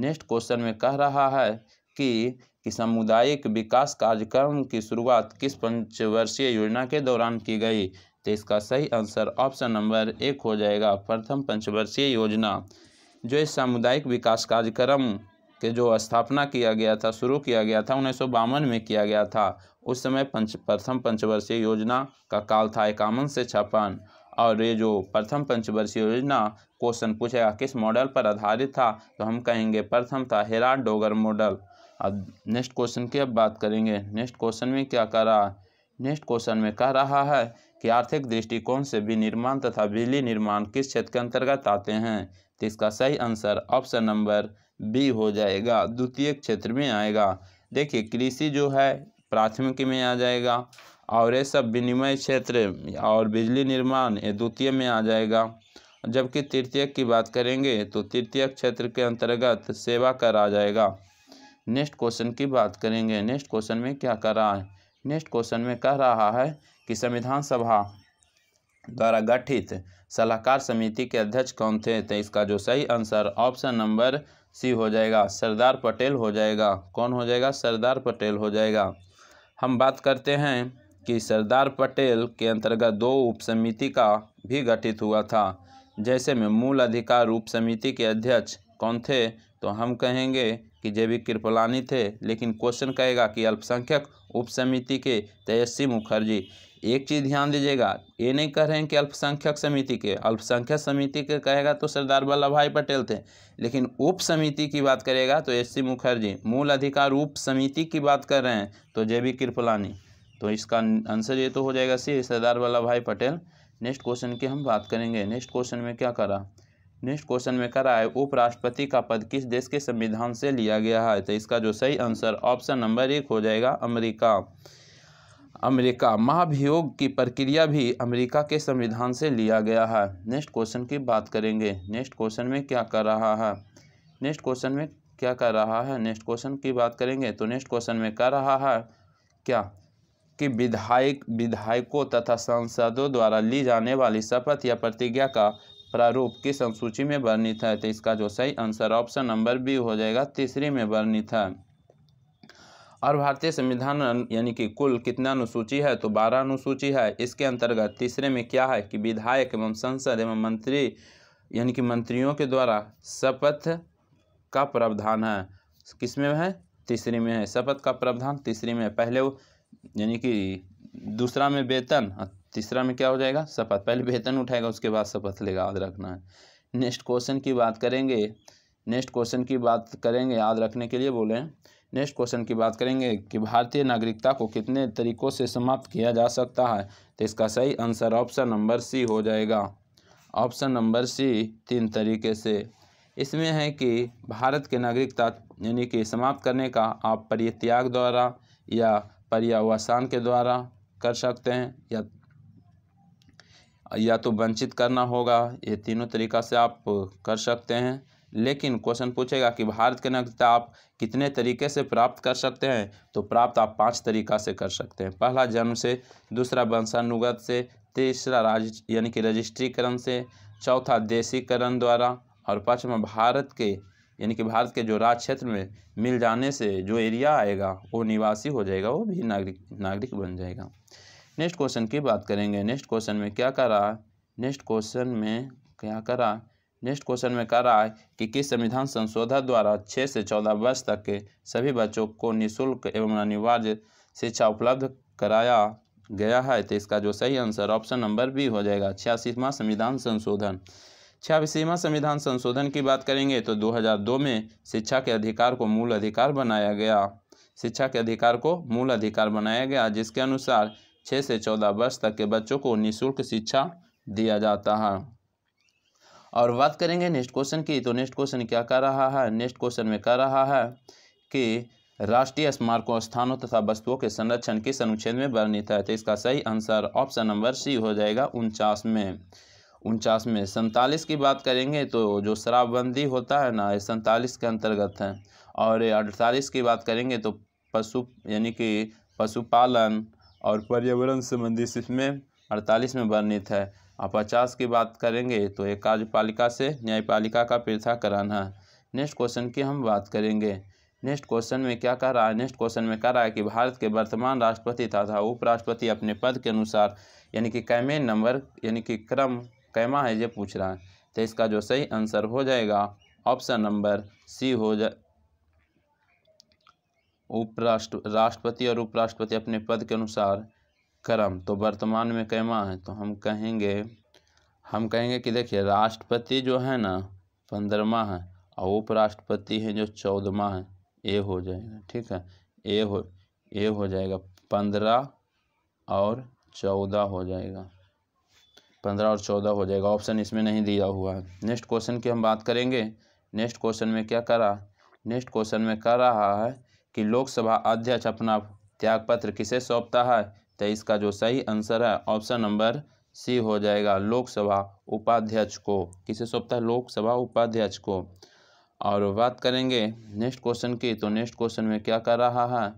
Speaker 1: नेक्स्ट क्वेश्चन में कह रहा है कि कि सामुदायिक विकास कार्यक्रम की शुरुआत किस पंचवर्षीय योजना के दौरान की गई तो इसका सही आंसर ऑप्शन नंबर एक हो जाएगा प्रथम पंचवर्षीय योजना जो इस सामुदायिक विकास कार्यक्रम के जो स्थापना किया गया था शुरू किया गया था उन्नीस में किया गया था उस समय पंच प्रथम पंचवर्षीय योजना का काल था इक्यावन से छप्पन और ये जो प्रथम पंचवर्षीय योजना क्वेश्चन पूछेगा किस मॉडल पर आधारित था तो हम कहेंगे प्रथम था हेरा डोगर मॉडल अब नेक्स्ट क्वेश्चन की अब बात करेंगे नेक्स्ट क्वेश्चन में क्या कर रहा नेक्स्ट क्वेश्चन में कह रहा है कि आर्थिक दृष्टिकोण से भी निर्माण तथा बिजली निर्माण किस क्षेत्र के अंतर्गत आते हैं तो इसका सही आंसर ऑप्शन नंबर बी हो जाएगा द्वितीय क्षेत्र में आएगा देखिए कृषि जो है प्राथमिक में आ जाएगा और ये सब विनिमय क्षेत्र और बिजली निर्माण ये द्वितीय में आ जाएगा जबकि तृतीय की बात करेंगे तो तृतीय क्षेत्र के अंतर्गत सेवा कर आ जाएगा नेक्स्ट क्वेश्चन की बात करेंगे नेक्स्ट क्वेश्चन में क्या कर रहा है नेक्स्ट क्वेश्चन में कह रहा है कि संविधान सभा द्वारा गठित सलाहकार समिति के अध्यक्ष कौन थे तो इसका जो सही आंसर ऑप्शन नंबर सी हो जाएगा सरदार पटेल हो जाएगा कौन हो जाएगा सरदार पटेल हो जाएगा हम बात करते हैं कि सरदार पटेल के अंतर्गत दो उप समिति का भी गठित हुआ था जैसे में मूल अधिकार उप समिति के अध्यक्ष कौन थे तो हम कहेंगे कि जे बी कृपलानी थे लेकिन क्वेश्चन कहेगा कि अल्पसंख्यक उप समिति के तेजस्वी मुखर्जी एक चीज़ ध्यान दीजिएगा ये नहीं कह रहे हैं कि अल्पसंख्यक समिति के अल्पसंख्यक समिति के कहेगा तो सरदार वल्लभ भाई पटेल थे लेकिन उप समिति की बात करेगा तो एस सी मुखर्जी मूल अधिकार उप समिति की बात कर रहे हैं तो जे बी कृपलानी तो इसका आंसर ये तो हो जाएगा सी सरदार वल्लभ भाई पटेल नेक्स्ट क्वेश्चन की हम बात करेंगे नेक्स्ट क्वेश्चन में क्या करा नेक्स्ट क्वेश्चन में करा है उपराष्ट्रपति का पद किस देश के संविधान से लिया गया है तो इसका जो सही आंसर ऑप्शन नंबर एक हो जाएगा अमेरिका अमेरिका महाभियोग की प्रक्रिया भी अमेरिका के संविधान से लिया गया है नेक्स्ट क्वेश्चन की बात करेंगे नेक्स्ट क्वेश्चन में क्या कर रहा है नेक्स्ट क्वेश्चन में क्या कर रहा है नेक्स्ट क्वेश्चन की बात करेंगे तो नेक्स्ट क्वेश्चन में कर रहा है क्या कि विधायक विधायकों तथा सांसदों द्वारा ली जाने वाली शपथ या प्रतिज्ञा का प्रारूप किस अनुसूची में वर्णित है तो इसका जो सही आंसर ऑप्शन नंबर बी हो जाएगा तीसरी में वर्णित है और भारतीय संविधान यानी कि कुल कितना अनुसूची है तो बारह अनुसूची है इसके अंतर्गत तीसरे में क्या है कि विधायक एवं संसद एवं मंत्री यानी कि मंत्रियों के द्वारा शपथ का प्रावधान है किस में है तीसरी में है शपथ का प्रावधान तीसरी में है पहले यानी कि दूसरा में वेतन तीसरा में क्या हो जाएगा शपथ पहले वेतन उठाएगा उसके बाद शपथ लेगा याद रखना है नेक्स्ट क्वेश्चन की बात करेंगे नेक्स्ट क्वेश्चन की बात करेंगे याद रखने के लिए बोले नेक्स्ट क्वेश्चन की बात करेंगे कि भारतीय नागरिकता को कितने तरीकों से समाप्त किया जा सकता है तो इसका सही आंसर ऑप्शन नंबर सी हो जाएगा ऑप्शन नंबर सी तीन तरीके से इसमें है कि भारत के नागरिकता यानी कि समाप्त करने का आप परित्याग द्वारा या पर्यावसान के द्वारा कर सकते हैं या या तो वंचित करना होगा ये तीनों तरीक़ा से आप कर सकते हैं लेकिन क्वेश्चन पूछेगा कि भारत के नागरिकता आप कितने तरीके से प्राप्त कर सकते हैं तो प्राप्त आप पांच तरीका से कर सकते हैं पहला जन्म से दूसरा वंशानुगत से तीसरा राज यानी कि रजिस्ट्रीकरण से चौथा देशीकरण द्वारा और पाँचवा भारत के यानी कि भारत के जो राज क्षेत्र में मिल जाने से जो एरिया आएगा वो निवासी हो जाएगा वो भी नागरिक नागरिक बन जाएगा नेक्स्ट क्वेश्चन की बात करेंगे नेक्स्ट क्वेश्चन में क्या करा नेक्स्ट क्वेश्चन में क्या करा नेक्स्ट क्वेश्चन में कह रहा है कि किस संविधान संशोधन द्वारा छः से चौदह वर्ष तक के सभी बच्चों को निःशुल्क एवं अनिवार्य शिक्षा उपलब्ध कराया गया है तो इसका जो सही आंसर ऑप्शन नंबर बी हो जाएगा छियासीवा संविधान संशोधन छियासीवा संविधान संशोधन की बात करेंगे तो 2002 में शिक्षा के अधिकार को मूल अधिकार बनाया गया शिक्षा के अधिकार को मूल अधिकार बनाया गया जिसके अनुसार छः से चौदह वर्ष तक के बच्चों को निःशुल्क शिक्षा दिया जाता है और बात करेंगे नेक्स्ट क्वेश्चन की तो नेक्स्ट क्वेश्चन क्या कर रहा है नेक्स्ट क्वेश्चन में कह रहा है कि राष्ट्रीय स्मारकों स्थानों तथा वस्तुओं के संरक्षण किस अनुच्छेद में वर्णित है तो इसका सही आंसर ऑप्शन नंबर सी हो जाएगा उनचास में उनचास में सैंतालीस की बात करेंगे तो जो शराबबंदी होता है ना ये सैंतालीस के अंतर्गत है और अड़तालीस की बात करेंगे तो पशु यानी कि पशुपालन और पर्यावरण संबंधी इसमें अड़तालीस में वर्णित है और पचास की बात करेंगे तो एक कार्यपालिका से न्यायपालिका का पृथाकरण है नेक्स्ट क्वेश्चन की हम बात करेंगे नेक्स्ट क्वेश्चन में क्या कह रहा है नेक्स्ट क्वेश्चन में कह रहा है कि भारत के वर्तमान राष्ट्रपति तथा उपराष्ट्रपति अपने पद के अनुसार यानी कि कैमे नंबर यानी कि क्रम कैमा है ये पूछ रहा है तो इसका जो सही आंसर हो जाएगा ऑप्शन नंबर सी हो जा उपराष्ट्र राष्ट्रपति और उपराष्ट्रपति अपने पद के अनुसार क्रम तो वर्तमान में कैमा है तो हम कहेंगे हम कहेंगे कि देखिए राष्ट्रपति जो है ना पंद्रमा है और उपराष्ट्रपति है जो चौदहवा है ए हो जाएगा ठीक है ए हो ए हो जाएगा पंद्रह और चौदह हो जाएगा पंद्रह और चौदह हो जाएगा ऑप्शन इसमें नहीं दिया हुआ है नेक्स्ट क्वेश्चन की हम बात करेंगे नेक्स्ट क्वेश्चन में क्या करा नेक्स्ट क्वेश्चन में कर रहा है कि लोकसभा अध्यक्ष अपना त्यागपत्र किसे सौंपता है तो इसका जो सही आंसर है ऑप्शन नंबर सी हो जाएगा लोकसभा उपाध्यक्ष को किसे सौंपता है लोकसभा उपाध्यक्ष को और बात करेंगे नेक्स्ट क्वेश्चन की तो नेक्स्ट क्वेश्चन में क्या कर रहा है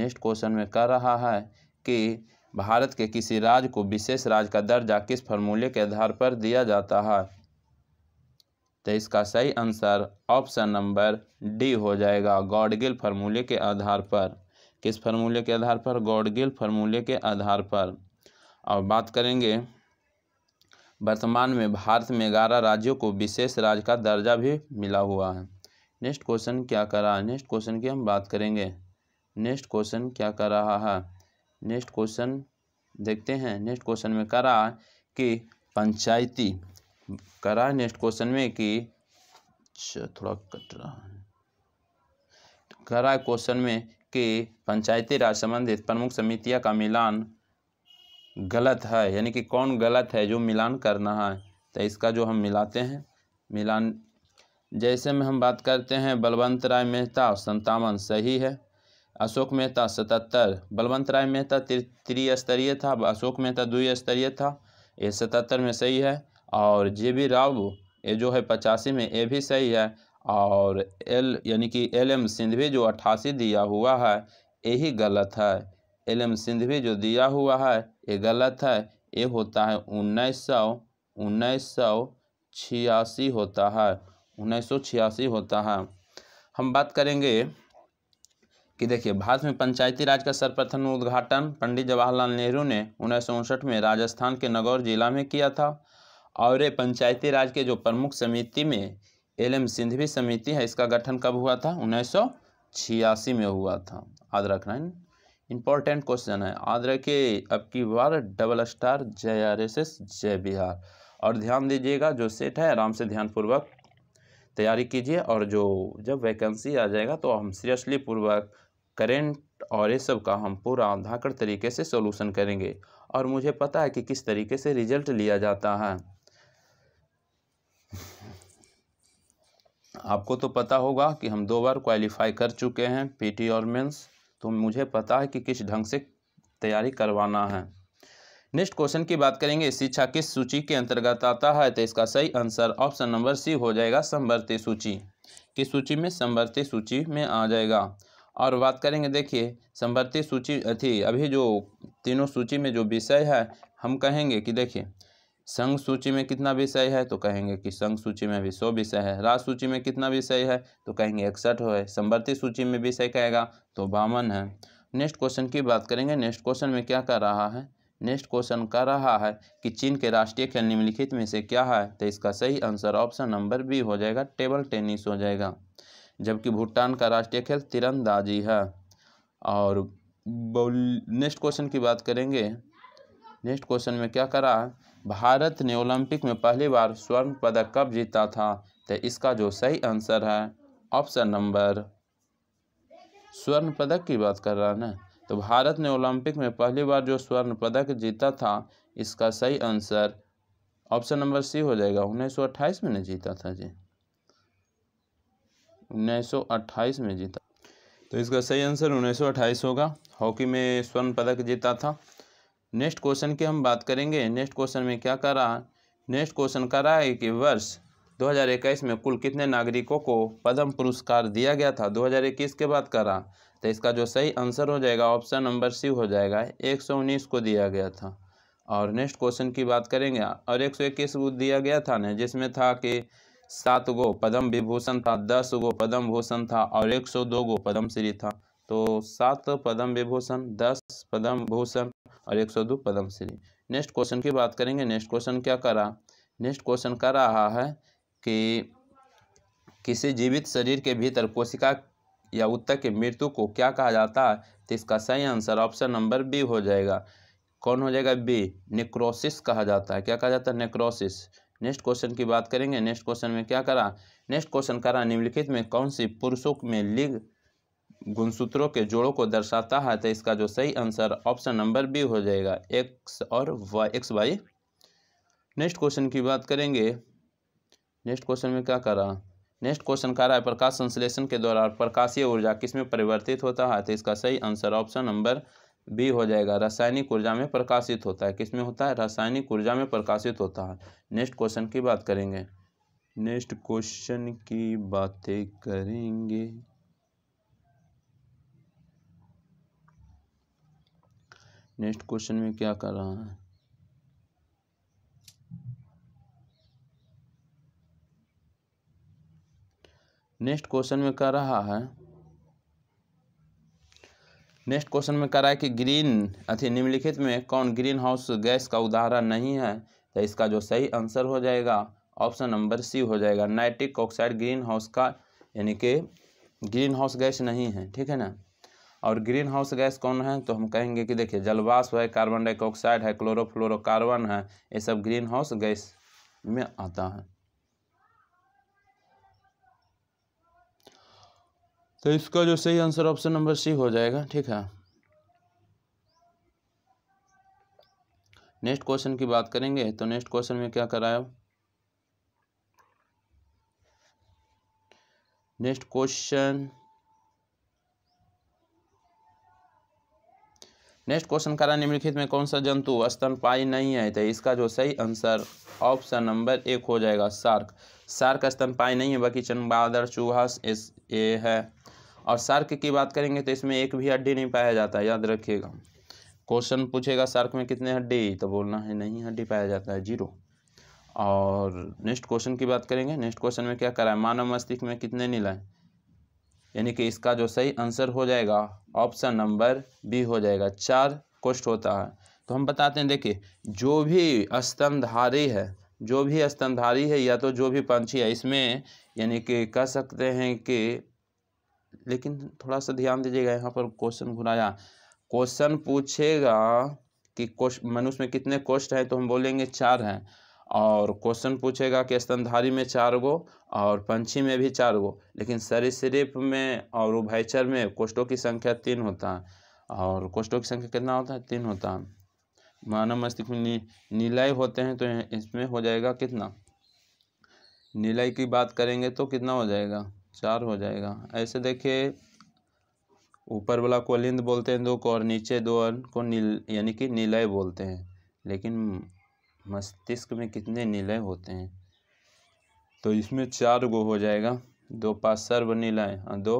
Speaker 1: नेक्स्ट क्वेश्चन में कह रहा है कि भारत के किसी राज्य को विशेष राज्य का दर्जा किस फॉर्मूले के आधार पर दिया जाता है तो इसका सही आंसर ऑप्शन नंबर डी हो जाएगा गॉडगिल फार्मूले के आधार पर किस फार्मूले के आधार पर गॉडगिल फार्मूले के आधार पर और बात करेंगे वर्तमान में भारत में ग्यारह राज्यों को विशेष राज्य का दर्जा भी मिला हुआ है नेक्स्ट क्वेश्चन क्या कर रहा है नेक्स्ट क्वेश्चन की हम बात करेंगे नेक्स्ट क्वेश्चन क्या कर रहा है नेक्स्ट क्वेश्चन देखते हैं नेक्स्ट क्वेश्चन में करा कि पंचायती करा नेक्स्ट क्वेश्चन में कि अच्छा, थोड़ा कट रहा है करा क्वेश्चन में के पंचायती राज संबंधित प्रमुख समितियां का मिलान गलत है यानी कि कौन गलत है जो मिलान करना है तो इसका जो हम मिलाते हैं मिलान जैसे में हम बात करते हैं बलवंत राय मेहता संतावन सही है अशोक मेहता सतहत्तर बलवंत राय मेहता त्रिस्तरीय था अशोक मेहता द्विस्तरीय था ये सतहत्तर में सही है और जे बी राव ये जो है पचासी में ये भी सही है और एल यानी कि एल एम सिंधवी जो अट्ठासी दिया हुआ है यही गलत है एल एम सिंधवी जो दिया हुआ है ये गलत है ये होता है उन्नीस सौ उन्नीस सौ छियासी होता है उन्नीस सौ छियासी होता है हम बात करेंगे कि देखिए भारत में पंचायती राज का सर्वप्रथम उद्घाटन पंडित जवाहरलाल नेहरू ने उन्नीस में राजस्थान के नगौर जिला में किया था और ये पंचायती राज के जो प्रमुख समिति में एलएम सिंधवी समिति है इसका गठन कब हुआ था उन्नीस में हुआ था याद रखना इंपॉर्टेंट क्वेश्चन है याद रखिए अब की बार डबल स्टार जय आर एस एस जय बिहार और ध्यान दीजिएगा जो सेट है आराम से ध्यानपूर्वक तैयारी कीजिए और जो जब वैकेंसी आ जाएगा तो हम सीरियसली पूर्वक करेंट और ये सब का हम पूरा धाकड़ तरीके से सोल्यूशन करेंगे और मुझे पता है कि किस तरीके से रिजल्ट लिया जाता है आपको तो पता होगा कि हम दो बार क्वालिफाई कर चुके हैं पीटी और मेंस तो मुझे पता है कि किस ढंग से तैयारी करवाना है नेक्स्ट क्वेश्चन की बात करेंगे शिक्षा किस सूची के अंतर्गत आता है तो इसका सही आंसर ऑप्शन नंबर सी हो जाएगा संवर्ती सूची किस सूची में संवर्ती सूची में आ जाएगा और बात करेंगे देखिए संवर्ती सूची अथी अभी जो तीनों सूची में जो विषय है हम कहेंगे कि देखिए संघ सूची में कितना विषय है तो कहेंगे कि संघ सूची में भी सौ विषय है राज सूची में कितना विषय है तो कहेंगे इकसठ हो है संवर्ती सूची में विषय कहेगा तो बावन है नेक्स्ट क्वेश्चन की बात करेंगे नेक्स्ट क्वेश्चन में क्या कर रहा है नेक्स्ट क्वेश्चन कर रहा है कि चीन के राष्ट्रीय खेल निम्नलिखित में से क्या है तो इसका सही आंसर ऑप्शन नंबर बी हो जाएगा टेबल टेनिस हो जाएगा जबकि भूटान का राष्ट्रीय खेल तिरंदाजी है और नेक्स्ट क्वेश्चन की बात करेंगे नेक्स्ट क्वेश्चन में क्या करा है भारत ने ओलंपिक में पहली बार स्वर्ण पदक कब जीता था तो इसका जो सही आंसर है ऑप्शन नंबर स्वर्ण पदक की बात कर रहा है ना तो भारत ने ओलंपिक में पहली बार जो स्वर्ण पदक जीता था इसका सही आंसर ऑप्शन नंबर सी हो जाएगा उन्नीस में ने जीता था जी उन्नीस में जीता तो इसका सही आंसर उन्नीस होगा हॉकी में स्वर्ण पदक जीता था नेक्स्ट क्वेश्चन की हम बात करेंगे नेक्स्ट क्वेश्चन में क्या करा नेक्स्ट क्वेश्चन कर रहा है कि वर्ष 2021 में कुल कितने नागरिकों को पद्म पुरस्कार दिया गया था 2021 के बाद करा तो इसका जो सही आंसर हो जाएगा ऑप्शन नंबर सी हो जाएगा 119 को दिया गया था और नेक्स्ट क्वेश्चन की बात करेंगे और इक्कीस को दिया गया था ना जिसमें था कि सात गो पद्म विभूषण था दस गो पद्म भूषण था और दो गो पद्म श्री था तो सात पदम विभूषण दस पदम भूषण और एक सौ दो पद्मश्री श्री नेक्स्ट क्वेश्चन की बात करेंगे नेक्स्ट क्वेश्चन क्या करा नेक्स्ट क्वेश्चन कर रहा है कि किसी जीवित शरीर के भीतर कोशिका या उत्तक की मृत्यु को क्या कहा जाता है तो इसका सही आंसर ऑप्शन नंबर बी हो जाएगा कौन हो जाएगा बी नेक्रोसिस कहा जाता है क्या कहा जाता है नेक्रोसिस नेक्स्ट क्वेश्चन की बात करेंगे नेक्स्ट क्वेश्चन में क्या करा नेक्स्ट क्वेश्चन करा निम्नलिखित में कौन सी पुरुषों में लिंग गुणसूत्रों के जोड़ों को दर्शाता है तो इसका जो सही आंसर ऑप्शन नंबर बी हो जाएगा एक्स और Y X Y next question की बात करेंगे नेक्स्ट क्वेश्चन में क्या कर रहा नेक्स्ट क्वेश्चन कह रहा है प्रकाश संश्लेषण के दौरान प्रकाशीय ऊर्जा किस में परिवर्तित होता है तो इसका सही आंसर ऑप्शन नंबर बी हो जाएगा रासायनिक ऊर्जा में प्रकाशित होता है किसमें होता है रासायनिक ऊर्जा में प्रकाशित होता है नेक्स्ट क्वेश्चन की बात करेंगे नेक्स्ट क्वेश्चन की बातें करेंगे नेक्स्ट क्वेश्चन में क्या कर रहा है नेक्स्ट क्वेश्चन में कर रहा है नेक्स्ट क्वेश्चन में कह रहा है कि ग्रीन अथी निम्नलिखित में कौन ग्रीन हाउस गैस का उदाहरण नहीं है तो इसका जो सही आंसर हो जाएगा ऑप्शन नंबर सी हो जाएगा नाइट्रिक ऑक्साइड ग्रीन हाउस का यानी कि ग्रीन हाउस गैस नहीं है ठीक है ना और ग्रीन हाउस गैस कौन है तो हम कहेंगे कि देखिए जलवाष्प है कार्बन डाइऑक्साइड है क्लोरोफ्लोरोकार्बन है ये सब ग्रीन हाउस गैस में आता है तो इसका जो सही आंसर ऑप्शन नंबर सी हो जाएगा ठीक है नेक्स्ट क्वेश्चन की बात करेंगे तो नेक्स्ट क्वेश्चन में क्या कराए नेक्स्ट क्वेश्चन नेक्स्ट क्वेश्चन करा निम्नलिखित में कौन सा जंतु स्तनपाई नहीं है तो इसका जो सही आंसर ऑप्शन नंबर एक हो जाएगा सार्क स्तन स्तनपाई नहीं है बाकी चमगादड़ चूहा ये है और सार्क की बात करेंगे तो इसमें एक भी हड्डी नहीं पाया जाता है याद रखिएगा क्वेश्चन पूछेगा सार्क में कितने हड्डी तो बोलना है नहीं हड्डी पाया जाता है जीरो और नेक्स्ट क्वेश्चन की बात करेंगे नेक्स्ट क्वेश्चन में क्या करा है मानव मस्तिष्क में कितने नील हैं यानी कि इसका जो सही आंसर हो जाएगा ऑप्शन नंबर बी हो जाएगा चार कोष्ठ होता है तो हम बताते हैं देखिए जो भी स्तनधारी है जो भी स्तनधारी है या तो जो भी पंछी है इसमें यानी कि कह सकते हैं कि लेकिन थोड़ा सा ध्यान दीजिएगा यहाँ पर क्वेश्चन घुराया क्वेश्चन पूछेगा कि कोश मनुष्य में कितने कोष्ठ हैं तो हम बोलेंगे चार हैं और क्वेश्चन पूछेगा कि स्तनधारी में चार गो और पंछी में भी चार गो लेकिन सरीसृप में और उभयचर में कोष्ठों की संख्या तीन होता है और कोष्ठों की संख्या कितना होता है तीन होता है मानव मस्तिष्क में नी, नीलय होते हैं तो इसमें हो जाएगा कितना नीलय की बात करेंगे तो कितना हो जाएगा चार हो जाएगा ऐसे देखिए ऊपर वाला को लिंद बोलते हैं दो को और नीचे दो को नील यानी कि नीलय बोलते हैं लेकिन मस्तिष्क में कितने निलय होते हैं तो इसमें चार गो हो जाएगा दो पास सर्व निलय दो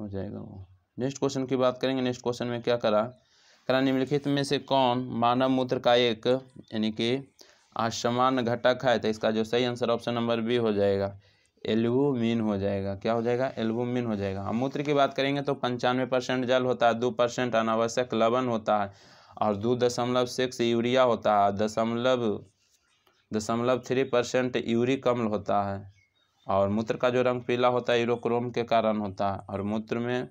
Speaker 1: हो जाएगा वो नेक्स्ट क्वेश्चन की बात करेंगे नेक्स्ट क्वेश्चन में क्या करा करा निम्नलिखित में से कौन मानव मूत्र का एक यानी कि असमान घटक है तो इसका जो सही आंसर ऑप्शन नंबर बी हो जाएगा एल्बुमिन हो जाएगा क्या हो जाएगा एल्बुमिन हो जाएगा हम मूत्र की बात करेंगे तो पंचानवे परसेंट जल होता है दो परसेंट अनावश्यक लवन होता है और दो दशमलव सिक्स यूरिया होता है दशमलव दशमलव थ्री परसेंट यूरिक अम्ल होता है और मूत्र का जो रंग पीला होता है यूरोक्रोम के कारण होता है और मूत्र में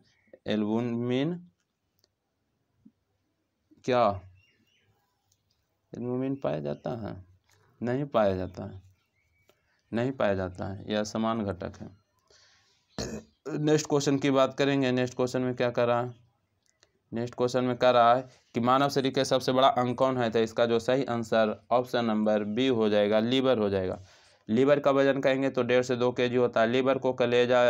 Speaker 1: एल्बुमिन क्या एल्बुमिन पाया जाता है नहीं पाया जाता है नहीं पाया जाता है यह समान घटक है नेक्स्ट क्वेश्चन की बात करेंगे नेक्स्ट क्वेश्चन में क्या करा है नेक्स्ट क्वेश्चन में कह रहा है कि मानव शरीर का सबसे बड़ा अंग कौन है तो इसका जो सही आंसर ऑप्शन नंबर बी हो जाएगा लीवर हो जाएगा लीवर का वजन कहेंगे तो डेढ़ से दो के जी होता है लीवर को कलेजा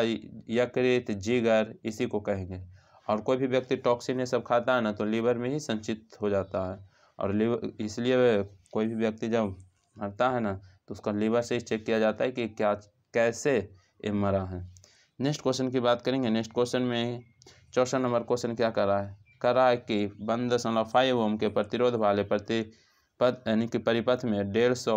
Speaker 1: यकृत जीगर इसी को कहेंगे और कोई भी व्यक्ति टॉक्सिन ये सब खाता है ना तो लीवर में ही संचित हो जाता है और लीवर इसलिए कोई भी व्यक्ति जब मरता है ना तो उसका लीवर से ही चेक किया जाता है कि क्या कैसे ये मरा है नेक्स्ट क्वेश्चन की बात करेंगे नेक्स्ट क्वेश्चन में चौथा नंबर क्वेश्चन क्या कर रहा है करा कि वन दशमलव फाइव ओम के प्रतिरोध वाले प्रति पथ यानी कि परिपथ में डेढ़ सौ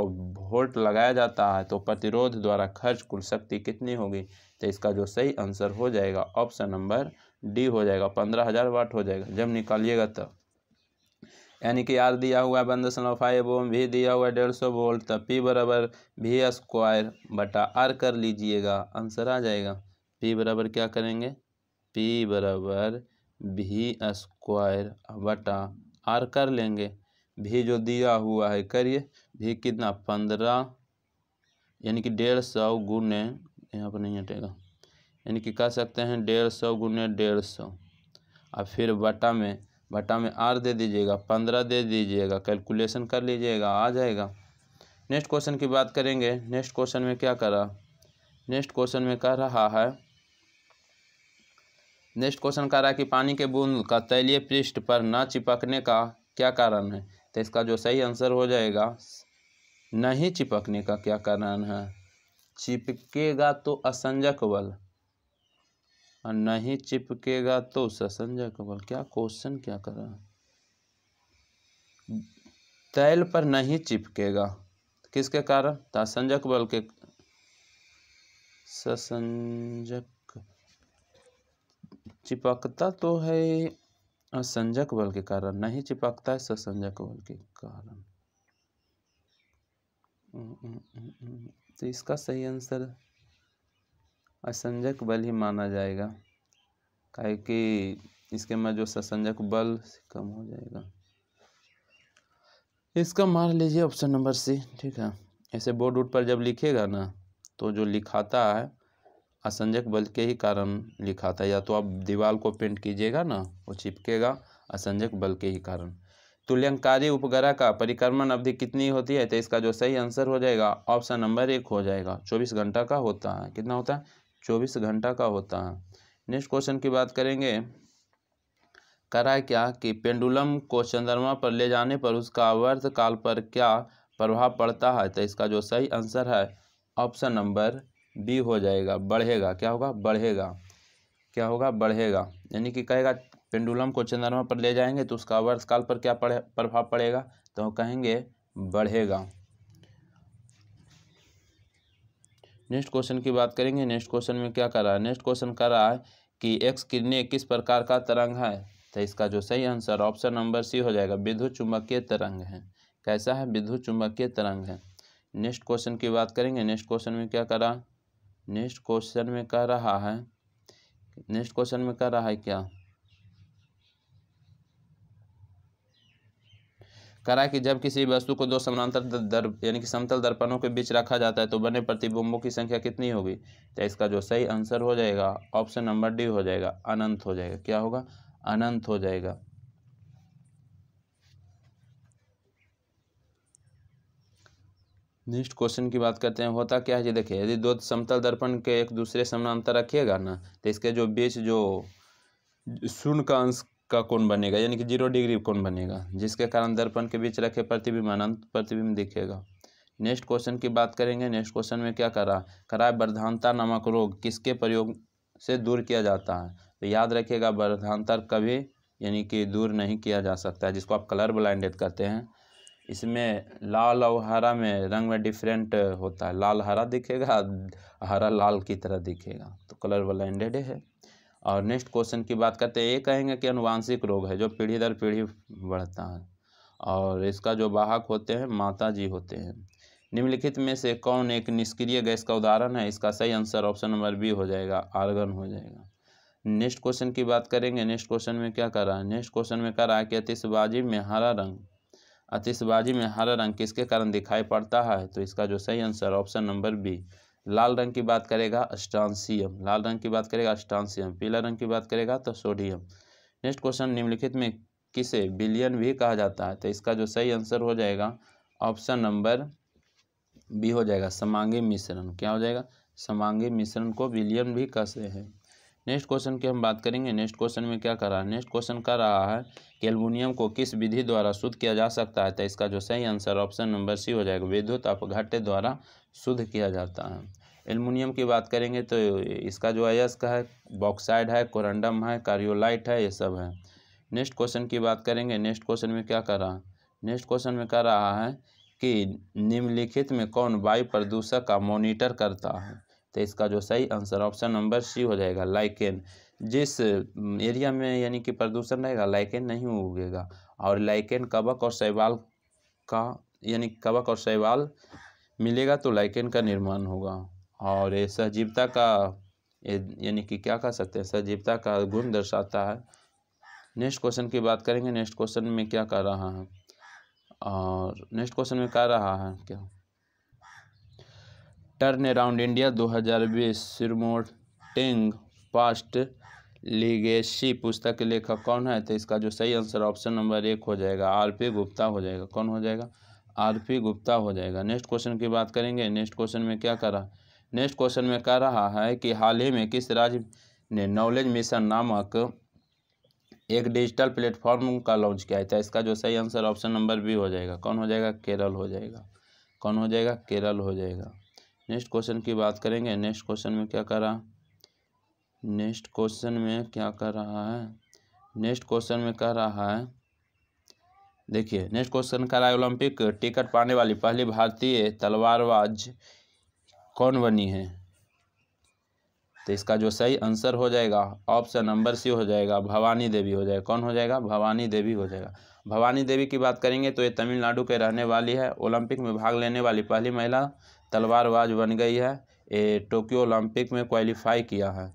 Speaker 1: वोल्ट लगाया जाता है तो प्रतिरोध द्वारा खर्च कुल शक्ति कितनी होगी तो इसका जो सही आंसर हो जाएगा ऑप्शन नंबर डी हो जाएगा पंद्रह हज़ार वाट हो जाएगा जब निकालिएगा तब यानी कि आर दिया हुआ है वन दशमलव फाइव ओम भी दिया हुआ है डेढ़ सौ वोल्ट तब पी बराबर भी स्क्वायर बटा आर कर लीजिएगा आंसर आ जाएगा पी बराबर क्या करेंगे पी बराबर भी स्क्वायर बटा आर कर लेंगे भी जो दिया हुआ है करिए भी कितना पंद्रह यानी कि डेढ़ सौ गुने यहाँ पर नहीं हटेगा यानी कि कह सकते हैं डेढ़ सौ गुने डेढ़ सौ और फिर बटा में बटा में आर दे दीजिएगा पंद्रह दे दीजिएगा कैलकुलेशन कर लीजिएगा आ जाएगा नेक्स्ट क्वेश्चन की बात करेंगे नेक्स्ट क्वेश्चन में क्या करा नेक्स्ट क्वेश्चन में कह रहा है नेक्स्ट क्वेश्चन कह रहा है कि पानी के बूंद का तैलीय पृष्ठ पर न चिपकने का क्या कारण है तो इसका जो सही आंसर हो जाएगा नहीं चिपकने का क्या कारण है चिपकेगा तो असंजक बल और नहीं चिपकेगा तो ससंजक बल क्या क्वेश्चन क्या कर रहा तैल पर नहीं चिपकेगा किसके कारण तो असंजक बल के ससंजक चिपकता तो है असंजक बल के कारण नहीं चिपकता है ससंजक बल के कारण हम्म, हम्म, हम्म, तो इसका सही आंसर असंजक बल ही माना जाएगा कहे कि इसके में जो ससंजक बल कम हो जाएगा इसका मान लीजिए ऑप्शन नंबर सी ठीक है ऐसे बोर्ड उड पर जब लिखेगा ना तो जो लिखाता है असंजक बल के ही कारण लिखा था या तो आप दीवार को पेंट कीजिएगा ना वो चिपकेगा असंजक बल के ही कारण तुल्यंकारी उपग्रह का परिक्रमण अवधि कितनी होती है तो इसका जो सही आंसर हो जाएगा ऑप्शन नंबर एक हो जाएगा चौबीस घंटा का होता है कितना होता है चौबीस घंटा का होता है नेक्स्ट क्वेश्चन की बात करेंगे करा क्या कि पेंडुलम को चंद्रमा पर ले जाने पर उसका आवर्त काल पर क्या प्रभाव पड़ता है तो इसका जो सही आंसर है ऑप्शन नंबर बी हो जाएगा बढ़ेगा क्या होगा बढ़ेगा क्या होगा बढ़ेगा यानी कि कहेगा पेंडुलम को चंद्रमा पर ले जाएंगे तो उसका वर्षकाल पर क्या पड़े प्रभाव पड़ेगा तो कहेंगे बढ़ेगा नेक्स्ट क्वेश्चन की बात करेंगे नेक्स्ट क्वेश्चन में क्या कर रहा है नेक्स्ट क्वेश्चन कर रहा है कि एक्स किरने किस प्रकार का तरंग है तो इसका जो सही आंसर ऑप्शन नंबर सी हो जाएगा विद्युत चुंबकीय तरंग है कैसा है विद्युत चुंबकीय तरंग है नेक्स्ट क्वेश्चन की बात करेंगे नेक्स्ट क्वेश्चन में क्या करा नेक्स्ट क्वेश्चन में कह रहा है नेक्स्ट क्वेश्चन में कह रहा है क्या करा रहा है कि जब किसी वस्तु को दो समानांतर दर यानी कि समतल दर्पणों के बीच रखा जाता है तो बने प्रतिबिंबों की संख्या कितनी होगी तो इसका जो सही आंसर हो जाएगा ऑप्शन नंबर डी हो जाएगा अनंत हो जाएगा क्या होगा अनंत हो जाएगा नेक्स्ट क्वेश्चन की बात करते हैं होता क्या है जी देखिए यदि दो समतल दर्पण के एक दूसरे समानांतर रखिएगा ना तो इसके जो बीच जो शून्य का अंश का कौन बनेगा यानी कि जीरो डिग्री कौन बनेगा जिसके कारण दर्पण के बीच रखे प्रतिबिंब अनंत प्रतिबिंब दिखेगा नेक्स्ट क्वेश्चन की बात करेंगे नेक्स्ट क्वेश्चन में क्या करा करा वर्धानता नामक रोग किसके प्रयोग से दूर किया जाता है तो याद रखिएगा वर्धानता कभी यानी कि दूर नहीं किया जा सकता है जिसको आप कलर ब्लाइंडेड करते हैं इसमें लाल और हरा में रंग में डिफरेंट होता है लाल हरा दिखेगा हरा लाल की तरह दिखेगा तो कलर ब्लाइंडेड है और नेक्स्ट क्वेश्चन की बात करते हैं ये कहेंगे कि अनुवांशिक रोग है जो पीढ़ी दर पीढ़ी बढ़ता है और इसका जो वाहक होते हैं माता जी होते हैं निम्नलिखित में से कौन एक निष्क्रिय गैस का उदाहरण है इसका सही आंसर ऑप्शन नंबर बी हो जाएगा आर्गन हो जाएगा नेक्स्ट क्वेश्चन की बात करेंगे नेक्स्ट क्वेश्चन में क्या कर रहा है नेक्स्ट क्वेश्चन में कर रहा है कि अतिशबाजी में हरा रंग आतिशबाजी में हरा रंग किसके कारण दिखाई पड़ता है तो इसका जो सही आंसर ऑप्शन नंबर बी लाल रंग की बात करेगा अस्टानसियम लाल रंग की बात करेगा अस्टानसियम पीला रंग की बात करेगा तो सोडियम नेक्स्ट क्वेश्चन निम्नलिखित में किसे बिलियन भी कहा जाता है तो इसका जो सही आंसर हो जाएगा ऑप्शन नंबर बी हो जाएगा समांगी मिश्रण क्या हो जाएगा समांगी मिश्रण को विलियन भी कहते हैं नेक्स्ट क्वेश्चन की हम बात करेंगे नेक्स्ट क्वेश्चन में क्या कर रहा है नेक्स्ट क्वेश्चन कर रहा है कि एल्युमिनियम को किस विधि द्वारा शुद्ध किया जा सकता है तो इसका जो सही आंसर ऑप्शन नंबर सी हो जाएगा विद्युत अपघट्य द्वारा शुद्ध किया जाता है एल्मोनियम की बात करेंगे तो इसका जो अयस्क है बॉक्साइड है कोरंडम है कार्योलाइट है ये सब है नेक्स्ट क्वेश्चन की बात करेंगे नेक्स्ट क्वेश्चन में क्या कर रहा नेक्स्ट क्वेश्चन में कह रहा है कि निम्नलिखित में कौन वायु प्रदूषक का मॉनिटर करता है तो इसका जो सही आंसर ऑप्शन नंबर सी हो जाएगा लाइकेन जिस एरिया में यानी कि प्रदूषण रहेगा लाइकेन नहीं उगेगा और लाइकेन कबक और शैवाल का यानी कबक और शैवाल मिलेगा तो लाइकेन का निर्माण होगा और ये सहजीवता का यानी कि क्या कह सकते हैं सहजीवता का गुण दर्शाता है नेक्स्ट क्वेश्चन की बात करेंगे नेक्स्ट क्वेश्चन में क्या कह रहा है और नेक्स्ट क्वेश्चन में कह रहा है क्या turn around India 2020 surmounting past legacy पुस्तक के लेखक कौन है तो इसका जो सही आंसर ऑप्शन नंबर एक हो जाएगा आर पी गुप्ता हो जाएगा कौन हो जाएगा आर पी गुप्ता हो जाएगा नेक्स्ट क्वेश्चन की बात करेंगे नेक्स्ट क्वेश्चन में क्या कर रहा नेक्स्ट क्वेश्चन में कह रहा है कि हाल ही में किस राज्य ने नॉलेज मिशन नामक एक डिजिटल प्लेटफॉर्म का लॉन्च किया तो इसका जो सही आंसर ऑप्शन नंबर बी हो जाएगा कौन हो जाएगा केरल हो जाएगा कौन हो जाएगा केरल हो जाएगा नेक्स्ट क्वेश्चन की बात करेंगे नेक्स्ट क्वेश्चन में क्या कर रहा नेक्स्ट क्वेश्चन में क्या कर रहा है नेक्स्ट क्वेश्चन में कह रहा है देखिए नेक्स्ट क्वेश्चन कह रहा है ओलंपिक टिकट पाने वाली पहली भारतीय तलवारबाज कौन बनी है तो इसका जो सही आंसर हो जाएगा ऑप्शन नंबर सी हो जाएगा भवानी देवी हो जाएगा कौन हो जाएगा भवानी देवी हो जाएगा भवानी देवी की बात करेंगे तो ये तमिलनाडु के रहने वाली है ओलंपिक में भाग लेने वाली पहली महिला तलवारबाज बन गई है ये टोक्यो ओलंपिक में क्वालिफाई किया है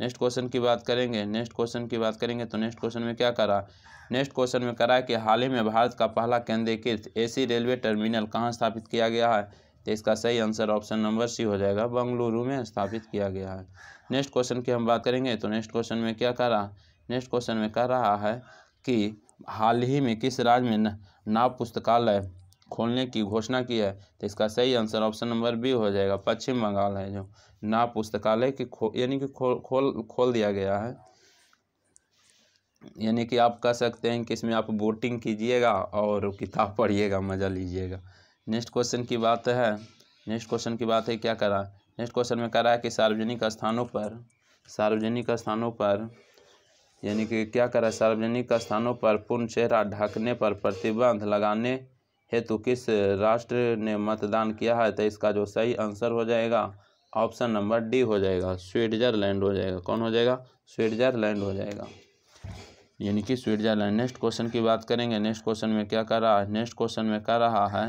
Speaker 1: नेक्स्ट क्वेश्चन की बात करेंगे नेक्स्ट क्वेश्चन की बात करेंगे तो नेक्स्ट क्वेश्चन में क्या करा नेक्स्ट क्वेश्चन में करा कि हाल ही में भारत का पहला केंद्रीकृत एसी रेलवे टर्मिनल कहाँ स्थापित किया गया है तो इसका सही आंसर ऑप्शन नंबर सी हो जाएगा बंगलुरु में स्थापित किया गया है नेक्स्ट क्वेश्चन की हम बात करेंगे तो नेक्स्ट क्वेश्चन में क्या करा रहा नेक्स्ट क्वेश्चन में कह रहा है कि हाल ही में किस राज्य में नाव पुस्तकालय खोलने की घोषणा की है तो इसका सही आंसर ऑप्शन नंबर बी हो जाएगा पश्चिम बंगाल है जो ना पुस्तकालय की खो यानी कि खो, खोल खोल दिया गया है यानी कि आप कह सकते हैं कि इसमें आप बोटिंग कीजिएगा और किताब पढ़िएगा मज़ा लीजिएगा नेक्स्ट क्वेश्चन की बात है नेक्स्ट क्वेश्चन की बात है क्या करा नेक्स्ट क्वेश्चन में करा है कि सार्वजनिक स्थानों पर सार्वजनिक स्थानों पर यानी कि क्या करा सार्वजनिक स्थानों पर पूर्ण चेहरा ढकने पर प्रतिबंध लगाने हेतु तो किस राष्ट्र ने मतदान किया है तो इसका जो सही आंसर हो जाएगा ऑप्शन नंबर डी हो जाएगा स्विट्जरलैंड हो जाएगा कौन हो जाएगा स्विट्जरलैंड हो जाएगा यानी कि स्विट्जरलैंड नेक्स्ट क्वेश्चन की बात करेंगे नेक्स्ट क्वेश्चन में क्या कर रहा है नेक्स्ट क्वेश्चन में कह रहा है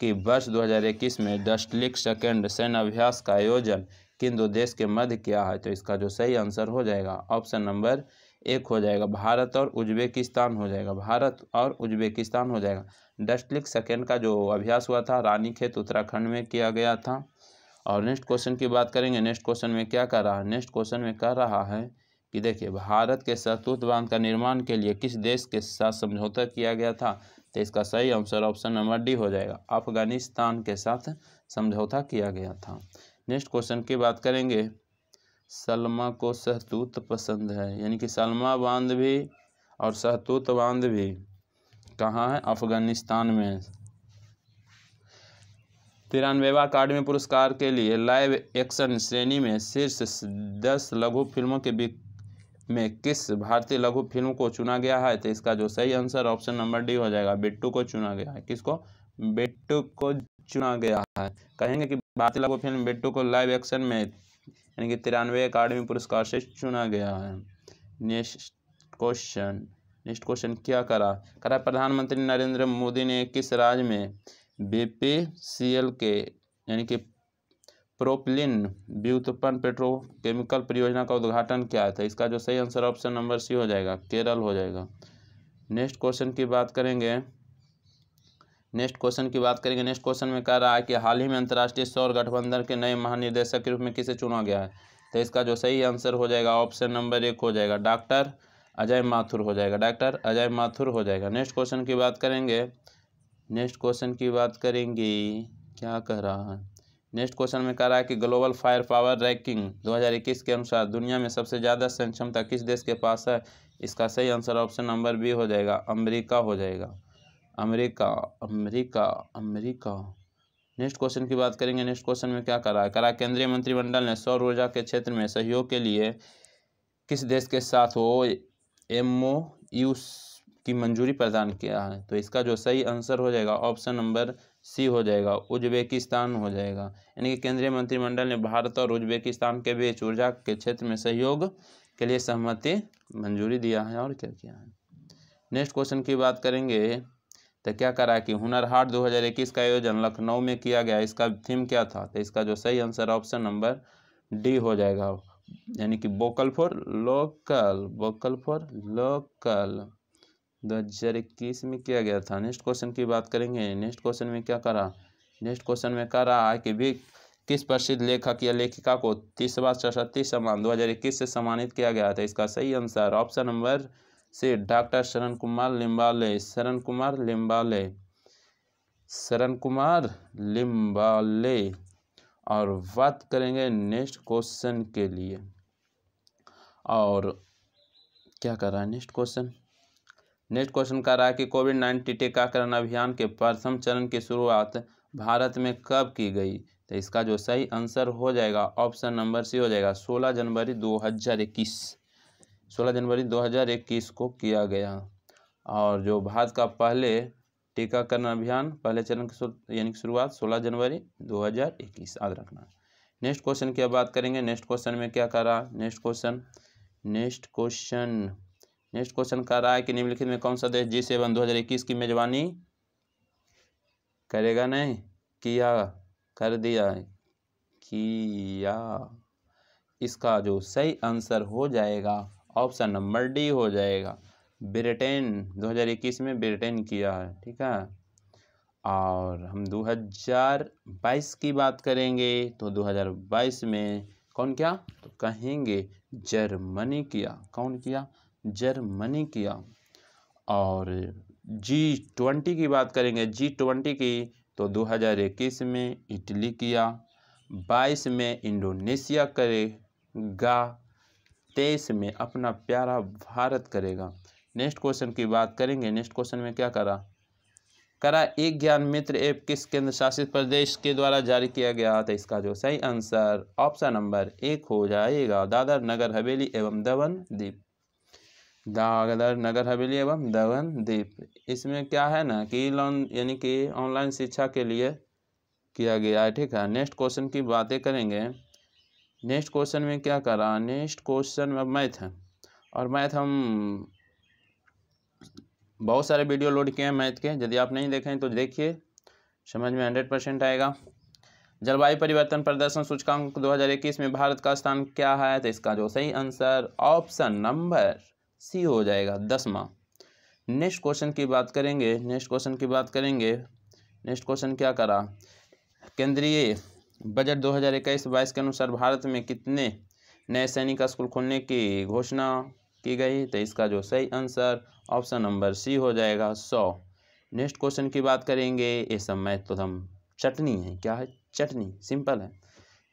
Speaker 1: कि वर्ष 2021 में डस्टलिक सेकेंड सैन्य अभ्यास का आयोजन किन दो देश के मध्य किया है तो इसका जो सही आंसर हो जाएगा ऑप्शन नंबर एक हो जाएगा भारत और उज्बेकिस्तान हो जाएगा भारत और उज्बेकिस्तान हो जाएगा डस्टलिक सेकेंड का जो अभ्यास हुआ था रानी खेत उत्तराखंड में किया गया था और नेक्स्ट क्वेश्चन की बात करेंगे नेक्स्ट क्वेश्चन में क्या कर रहा है नेक्स्ट क्वेश्चन में कह रहा है कि देखिए भारत के सतूत बांध का निर्माण के लिए किस देश के साथ समझौता किया गया था तो इसका सही आंसर ऑप्शन नंबर डी हो जाएगा अफगानिस्तान के साथ समझौता किया गया था नेक्स्ट क्वेश्चन की बात करेंगे सलमा को सहतूत पसंद है यानी कि सलमा बांध भी और सहतूत बांध भी कहाँ है अफ़गानिस्तान में तिरानवेवा अकाडमी पुरस्कार के लिए लाइव एक्शन श्रेणी में शीर्ष दस लघु फिल्मों के बीच में किस भारतीय लघु फिल्म को चुना गया है तो इसका जो सही आंसर ऑप्शन नंबर डी हो जाएगा बिट्टू को चुना गया है किसको बिट्टू को चुना गया है कहेंगे कि भारतीय लघु फिल्म बिट्टू को लाइव एक्शन में यानी कि तिरानवे अकाडमी पुरस्कार से चुना गया है नेक्स्ट क्वेश्चन नेक्स्ट क्वेश्चन क्या करा करा प्रधानमंत्री नरेंद्र मोदी ने किस राज्य में बी के यानी कि प्रोपलिन व्युत्पन्न पेट्रोकेमिकल परियोजना का उद्घाटन किया था इसका जो सही आंसर ऑप्शन नंबर सी हो जाएगा केरल हो जाएगा नेक्स्ट क्वेश्चन की बात करेंगे नेक्स्ट क्वेश्चन की बात करेंगे नेक्स्ट क्वेश्चन में कह रहा है कि हाल ही में अंतर्राष्ट्रीय सौर गठबंधन के नए महानिदेशक के रूप में किसे चुना गया है तो इसका जो सही आंसर हो जाएगा ऑप्शन नंबर एक हो जाएगा डॉक्टर अजय माथुर हो जाएगा डॉक्टर अजय माथुर हो जाएगा नेक्स्ट क्वेश्चन की बात करेंगे नेक्स्ट क्वेश्चन की बात करेंगे क्या कह रहा है नेक्स्ट क्वेश्चन में कह रहा है कि ग्लोबल फायर पावर रैंकिंग 2021 के अनुसार दुनिया में सबसे ज़्यादा सक्षमता किस देश के पास है इसका सही आंसर ऑप्शन नंबर बी हो जाएगा अमेरिका हो जाएगा America America America next question की बात करेंगे नेक्स्ट क्वेश्चन में क्या करा है करा केंद्रीय मंत्रिमंडल ने सौर ऊर्जा के क्षेत्र में सहयोग के लिए किस देश के साथ हो एम ओ यू की मंजूरी प्रदान किया है तो इसका जो सही आंसर हो जाएगा ऑप्शन नंबर सी हो जाएगा उज्बेकिस्तान हो जाएगा यानी कि केंद्रीय मंत्रिमंडल ने भारत और उज्बेकिस्तान के बीच ऊर्जा के क्षेत्र में सहयोग के लिए सहमति मंजूरी दिया है और क्या किया है नेक्स्ट क्वेश्चन की बात करेंगे तो क्या करा कि हुनर हाट 2021 का आयोजन लखनऊ में किया गया इसका थीम क्या था तो इसका जो सही आंसर ऑप्शन नंबर डी हो जाएगा यानी कि vocal for local vocal for local 2021 में किया गया था नेक्स्ट क्वेश्चन की बात करेंगे नेक्स्ट क्वेश्चन में क्या करा नेक्स्ट क्वेश्चन में कह रहा है कि भी किस प्रसिद्ध लेखक या लेखिका को तीसवा सरस्वती सम्मान इक्कीस से सम्मानित किया गया था इसका सही आंसर ऑप्शन नंबर से डॉक्टर शरण कुमार लिम्बाले शरण कुमार लिम्बाले शरण कुमार लिम्बाले और बात करेंगे नेक्स्ट क्वेश्चन के लिए और क्या कर रहा है नेक्स्ट क्वेश्चन नेक्स्ट क्वेश्चन कर रहा है कि कोविड नाइन्टीन टीकाकरण अभियान के प्रथम चरण की शुरुआत भारत में कब की गई तो इसका जो सही आंसर हो जाएगा ऑप्शन नंबर सी हो जाएगा सोलह जनवरी दो हज़ार इक्कीस सोलह जनवरी दो हजार इक्कीस को किया गया और जो भारत का पहले टीकाकरण अभियान पहले चरण की यानी कि शुरुआत सोलह जनवरी दो हजार इक्कीस याद रखना नेक्स्ट क्वेश्चन की बात करेंगे नेक्स्ट क्वेश्चन में क्या कर रहा next question next question next question कह रहा है कि निम्नलिखित में कौन सा देश जी सेवन दो हजार इक्कीस की मेजबानी करेगा नहीं किया कर दिया किया इसका जो सही आंसर हो जाएगा ऑप्शन नंबर डी हो जाएगा ब्रिटेन 2021 में ब्रिटेन किया है ठीक है और हम 2022 की बात करेंगे तो 2022 में कौन किया तो कहेंगे जर्मनी किया कौन किया जर्मनी किया और जी ट्वेंटी की बात करेंगे जी ट्वेंटी की तो 2021 में इटली किया 22 में इंडोनेशिया करेगा तेईस में अपना प्यारा भारत करेगा नेक्स्ट क्वेश्चन की बात करेंगे नेक्स्ट क्वेश्चन में क्या करा करा एक ज्ञान मित्र ऐप किस केंद्र शासित प्रदेश के द्वारा जारी किया गया था इसका जो सही आंसर ऑप्शन नंबर एक हो जाएगा दादर नगर हवेली एवं दवन द्वीप दादर नगर हवेली एवं दवन द्वीप इसमें क्या है ना कि लॉन यानी कि ऑनलाइन शिक्षा के लिए किया गया है ठीक है नेक्स्ट क्वेश्चन की बातें करेंगे नेक्स्ट क्वेश्चन में क्या कर रहा नेक्स्ट क्वेश्चन में मैथ है और मैथ हम बहुत सारे वीडियो लोड किए हैं मैथ के यदि आप नहीं देखें तो देखिए समझ में हंड्रेड परसेंट आएगा जलवायु परिवर्तन प्रदर्शन सूचकांक 2021 में भारत का स्थान क्या है तो इसका जो सही आंसर ऑप्शन नंबर सी हो जाएगा दसवा नेक्स्ट क्वेश्चन की बात करेंगे नेक्स्ट क्वेश्चन की बात करेंगे नेक्स्ट क्वेश्चन क्या करा केंद्रीय बजट 2021-22 के अनुसार भारत में कितने नए सैनिक स्कूल खोलने की घोषणा की गई तो इसका जो सही आंसर ऑप्शन नंबर सी हो जाएगा सौ नेक्स्ट क्वेश्चन की बात करेंगे ये सब मैथ तो हम चटनी है क्या है चटनी सिंपल है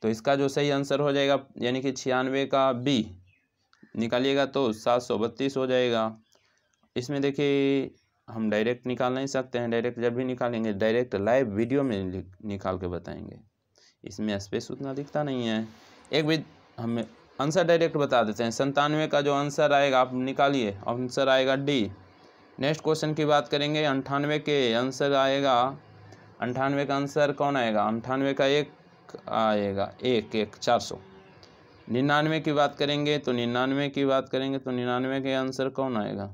Speaker 1: तो इसका जो सही आंसर हो जाएगा यानी कि छियानवे का बी निकालिएगा तो सात सौ बत्तीस हो जाएगा इसमें देखिए हम डायरेक्ट निकाल नहीं सकते हैं डायरेक्ट जब भी निकालेंगे डायरेक्ट लाइव वीडियो में निकाल के बताएंगे इसमें स्पेस उतना दिखता नहीं है एक भी हमें आंसर डायरेक्ट बता देते हैं संतानवे का जो आंसर आएगा आप निकालिए आंसर आएगा डी नेक्स्ट क्वेश्चन की बात करेंगे अंठानवे के आंसर आएगा अंठानवे का आंसर कौन आएगा अंठानवे का एक आएगा एक एक चार सौ निन्यानवे की बात करेंगे तो निन्यानवे की बात करेंगे तो निन्यानवे के आंसर कौन आएगा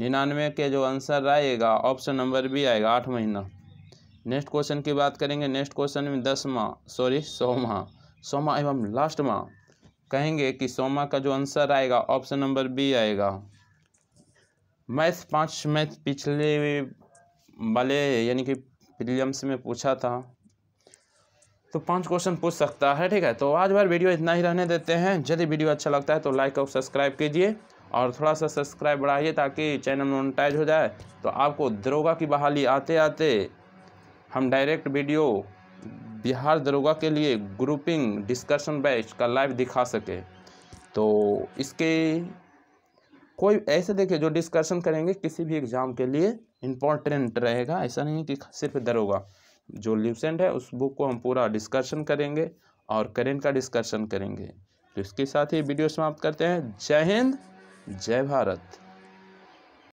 Speaker 1: निन्यानवे के जो आंसर आएगा ऑप्शन नंबर बी आएगा आठ महीना नेक्स्ट क्वेश्चन की बात करेंगे नेक्स्ट क्वेश्चन में दसवा सॉरी सोमा सोमा एवं माँ कहेंगे कि सोमा का जो आंसर आएगा ऑप्शन नंबर बी आएगा मैथ पाँच मैथ पिछले वाले यानी कि प्रियम्स में पूछा था तो पांच क्वेश्चन पूछ सकता है ठीक है तो आज बार वीडियो इतना ही रहने देते हैं यदि वीडियो अच्छा लगता है तो लाइक और सब्सक्राइब कीजिए और थोड़ा सा सब्सक्राइब बढ़ाइए ताकि चैनल मोनिटाइज हो जाए तो आपको दरोगा की बहाली आते आते हम डायरेक्ट वीडियो बिहार दरोगा के लिए ग्रुपिंग डिस्कशन बैच का लाइव दिखा सके तो इसके कोई ऐसे देखिए जो डिस्कशन करेंगे किसी भी एग्ज़ाम के लिए इम्पोर्टेंट रहेगा ऐसा नहीं कि सिर्फ दरोगा जो लिपसेंट है उस बुक को हम पूरा डिस्कशन करेंगे और करेंट का डिस्कशन करेंगे तो इसके साथ ही वीडियो समाप्त करते हैं जय हिंद जय भारत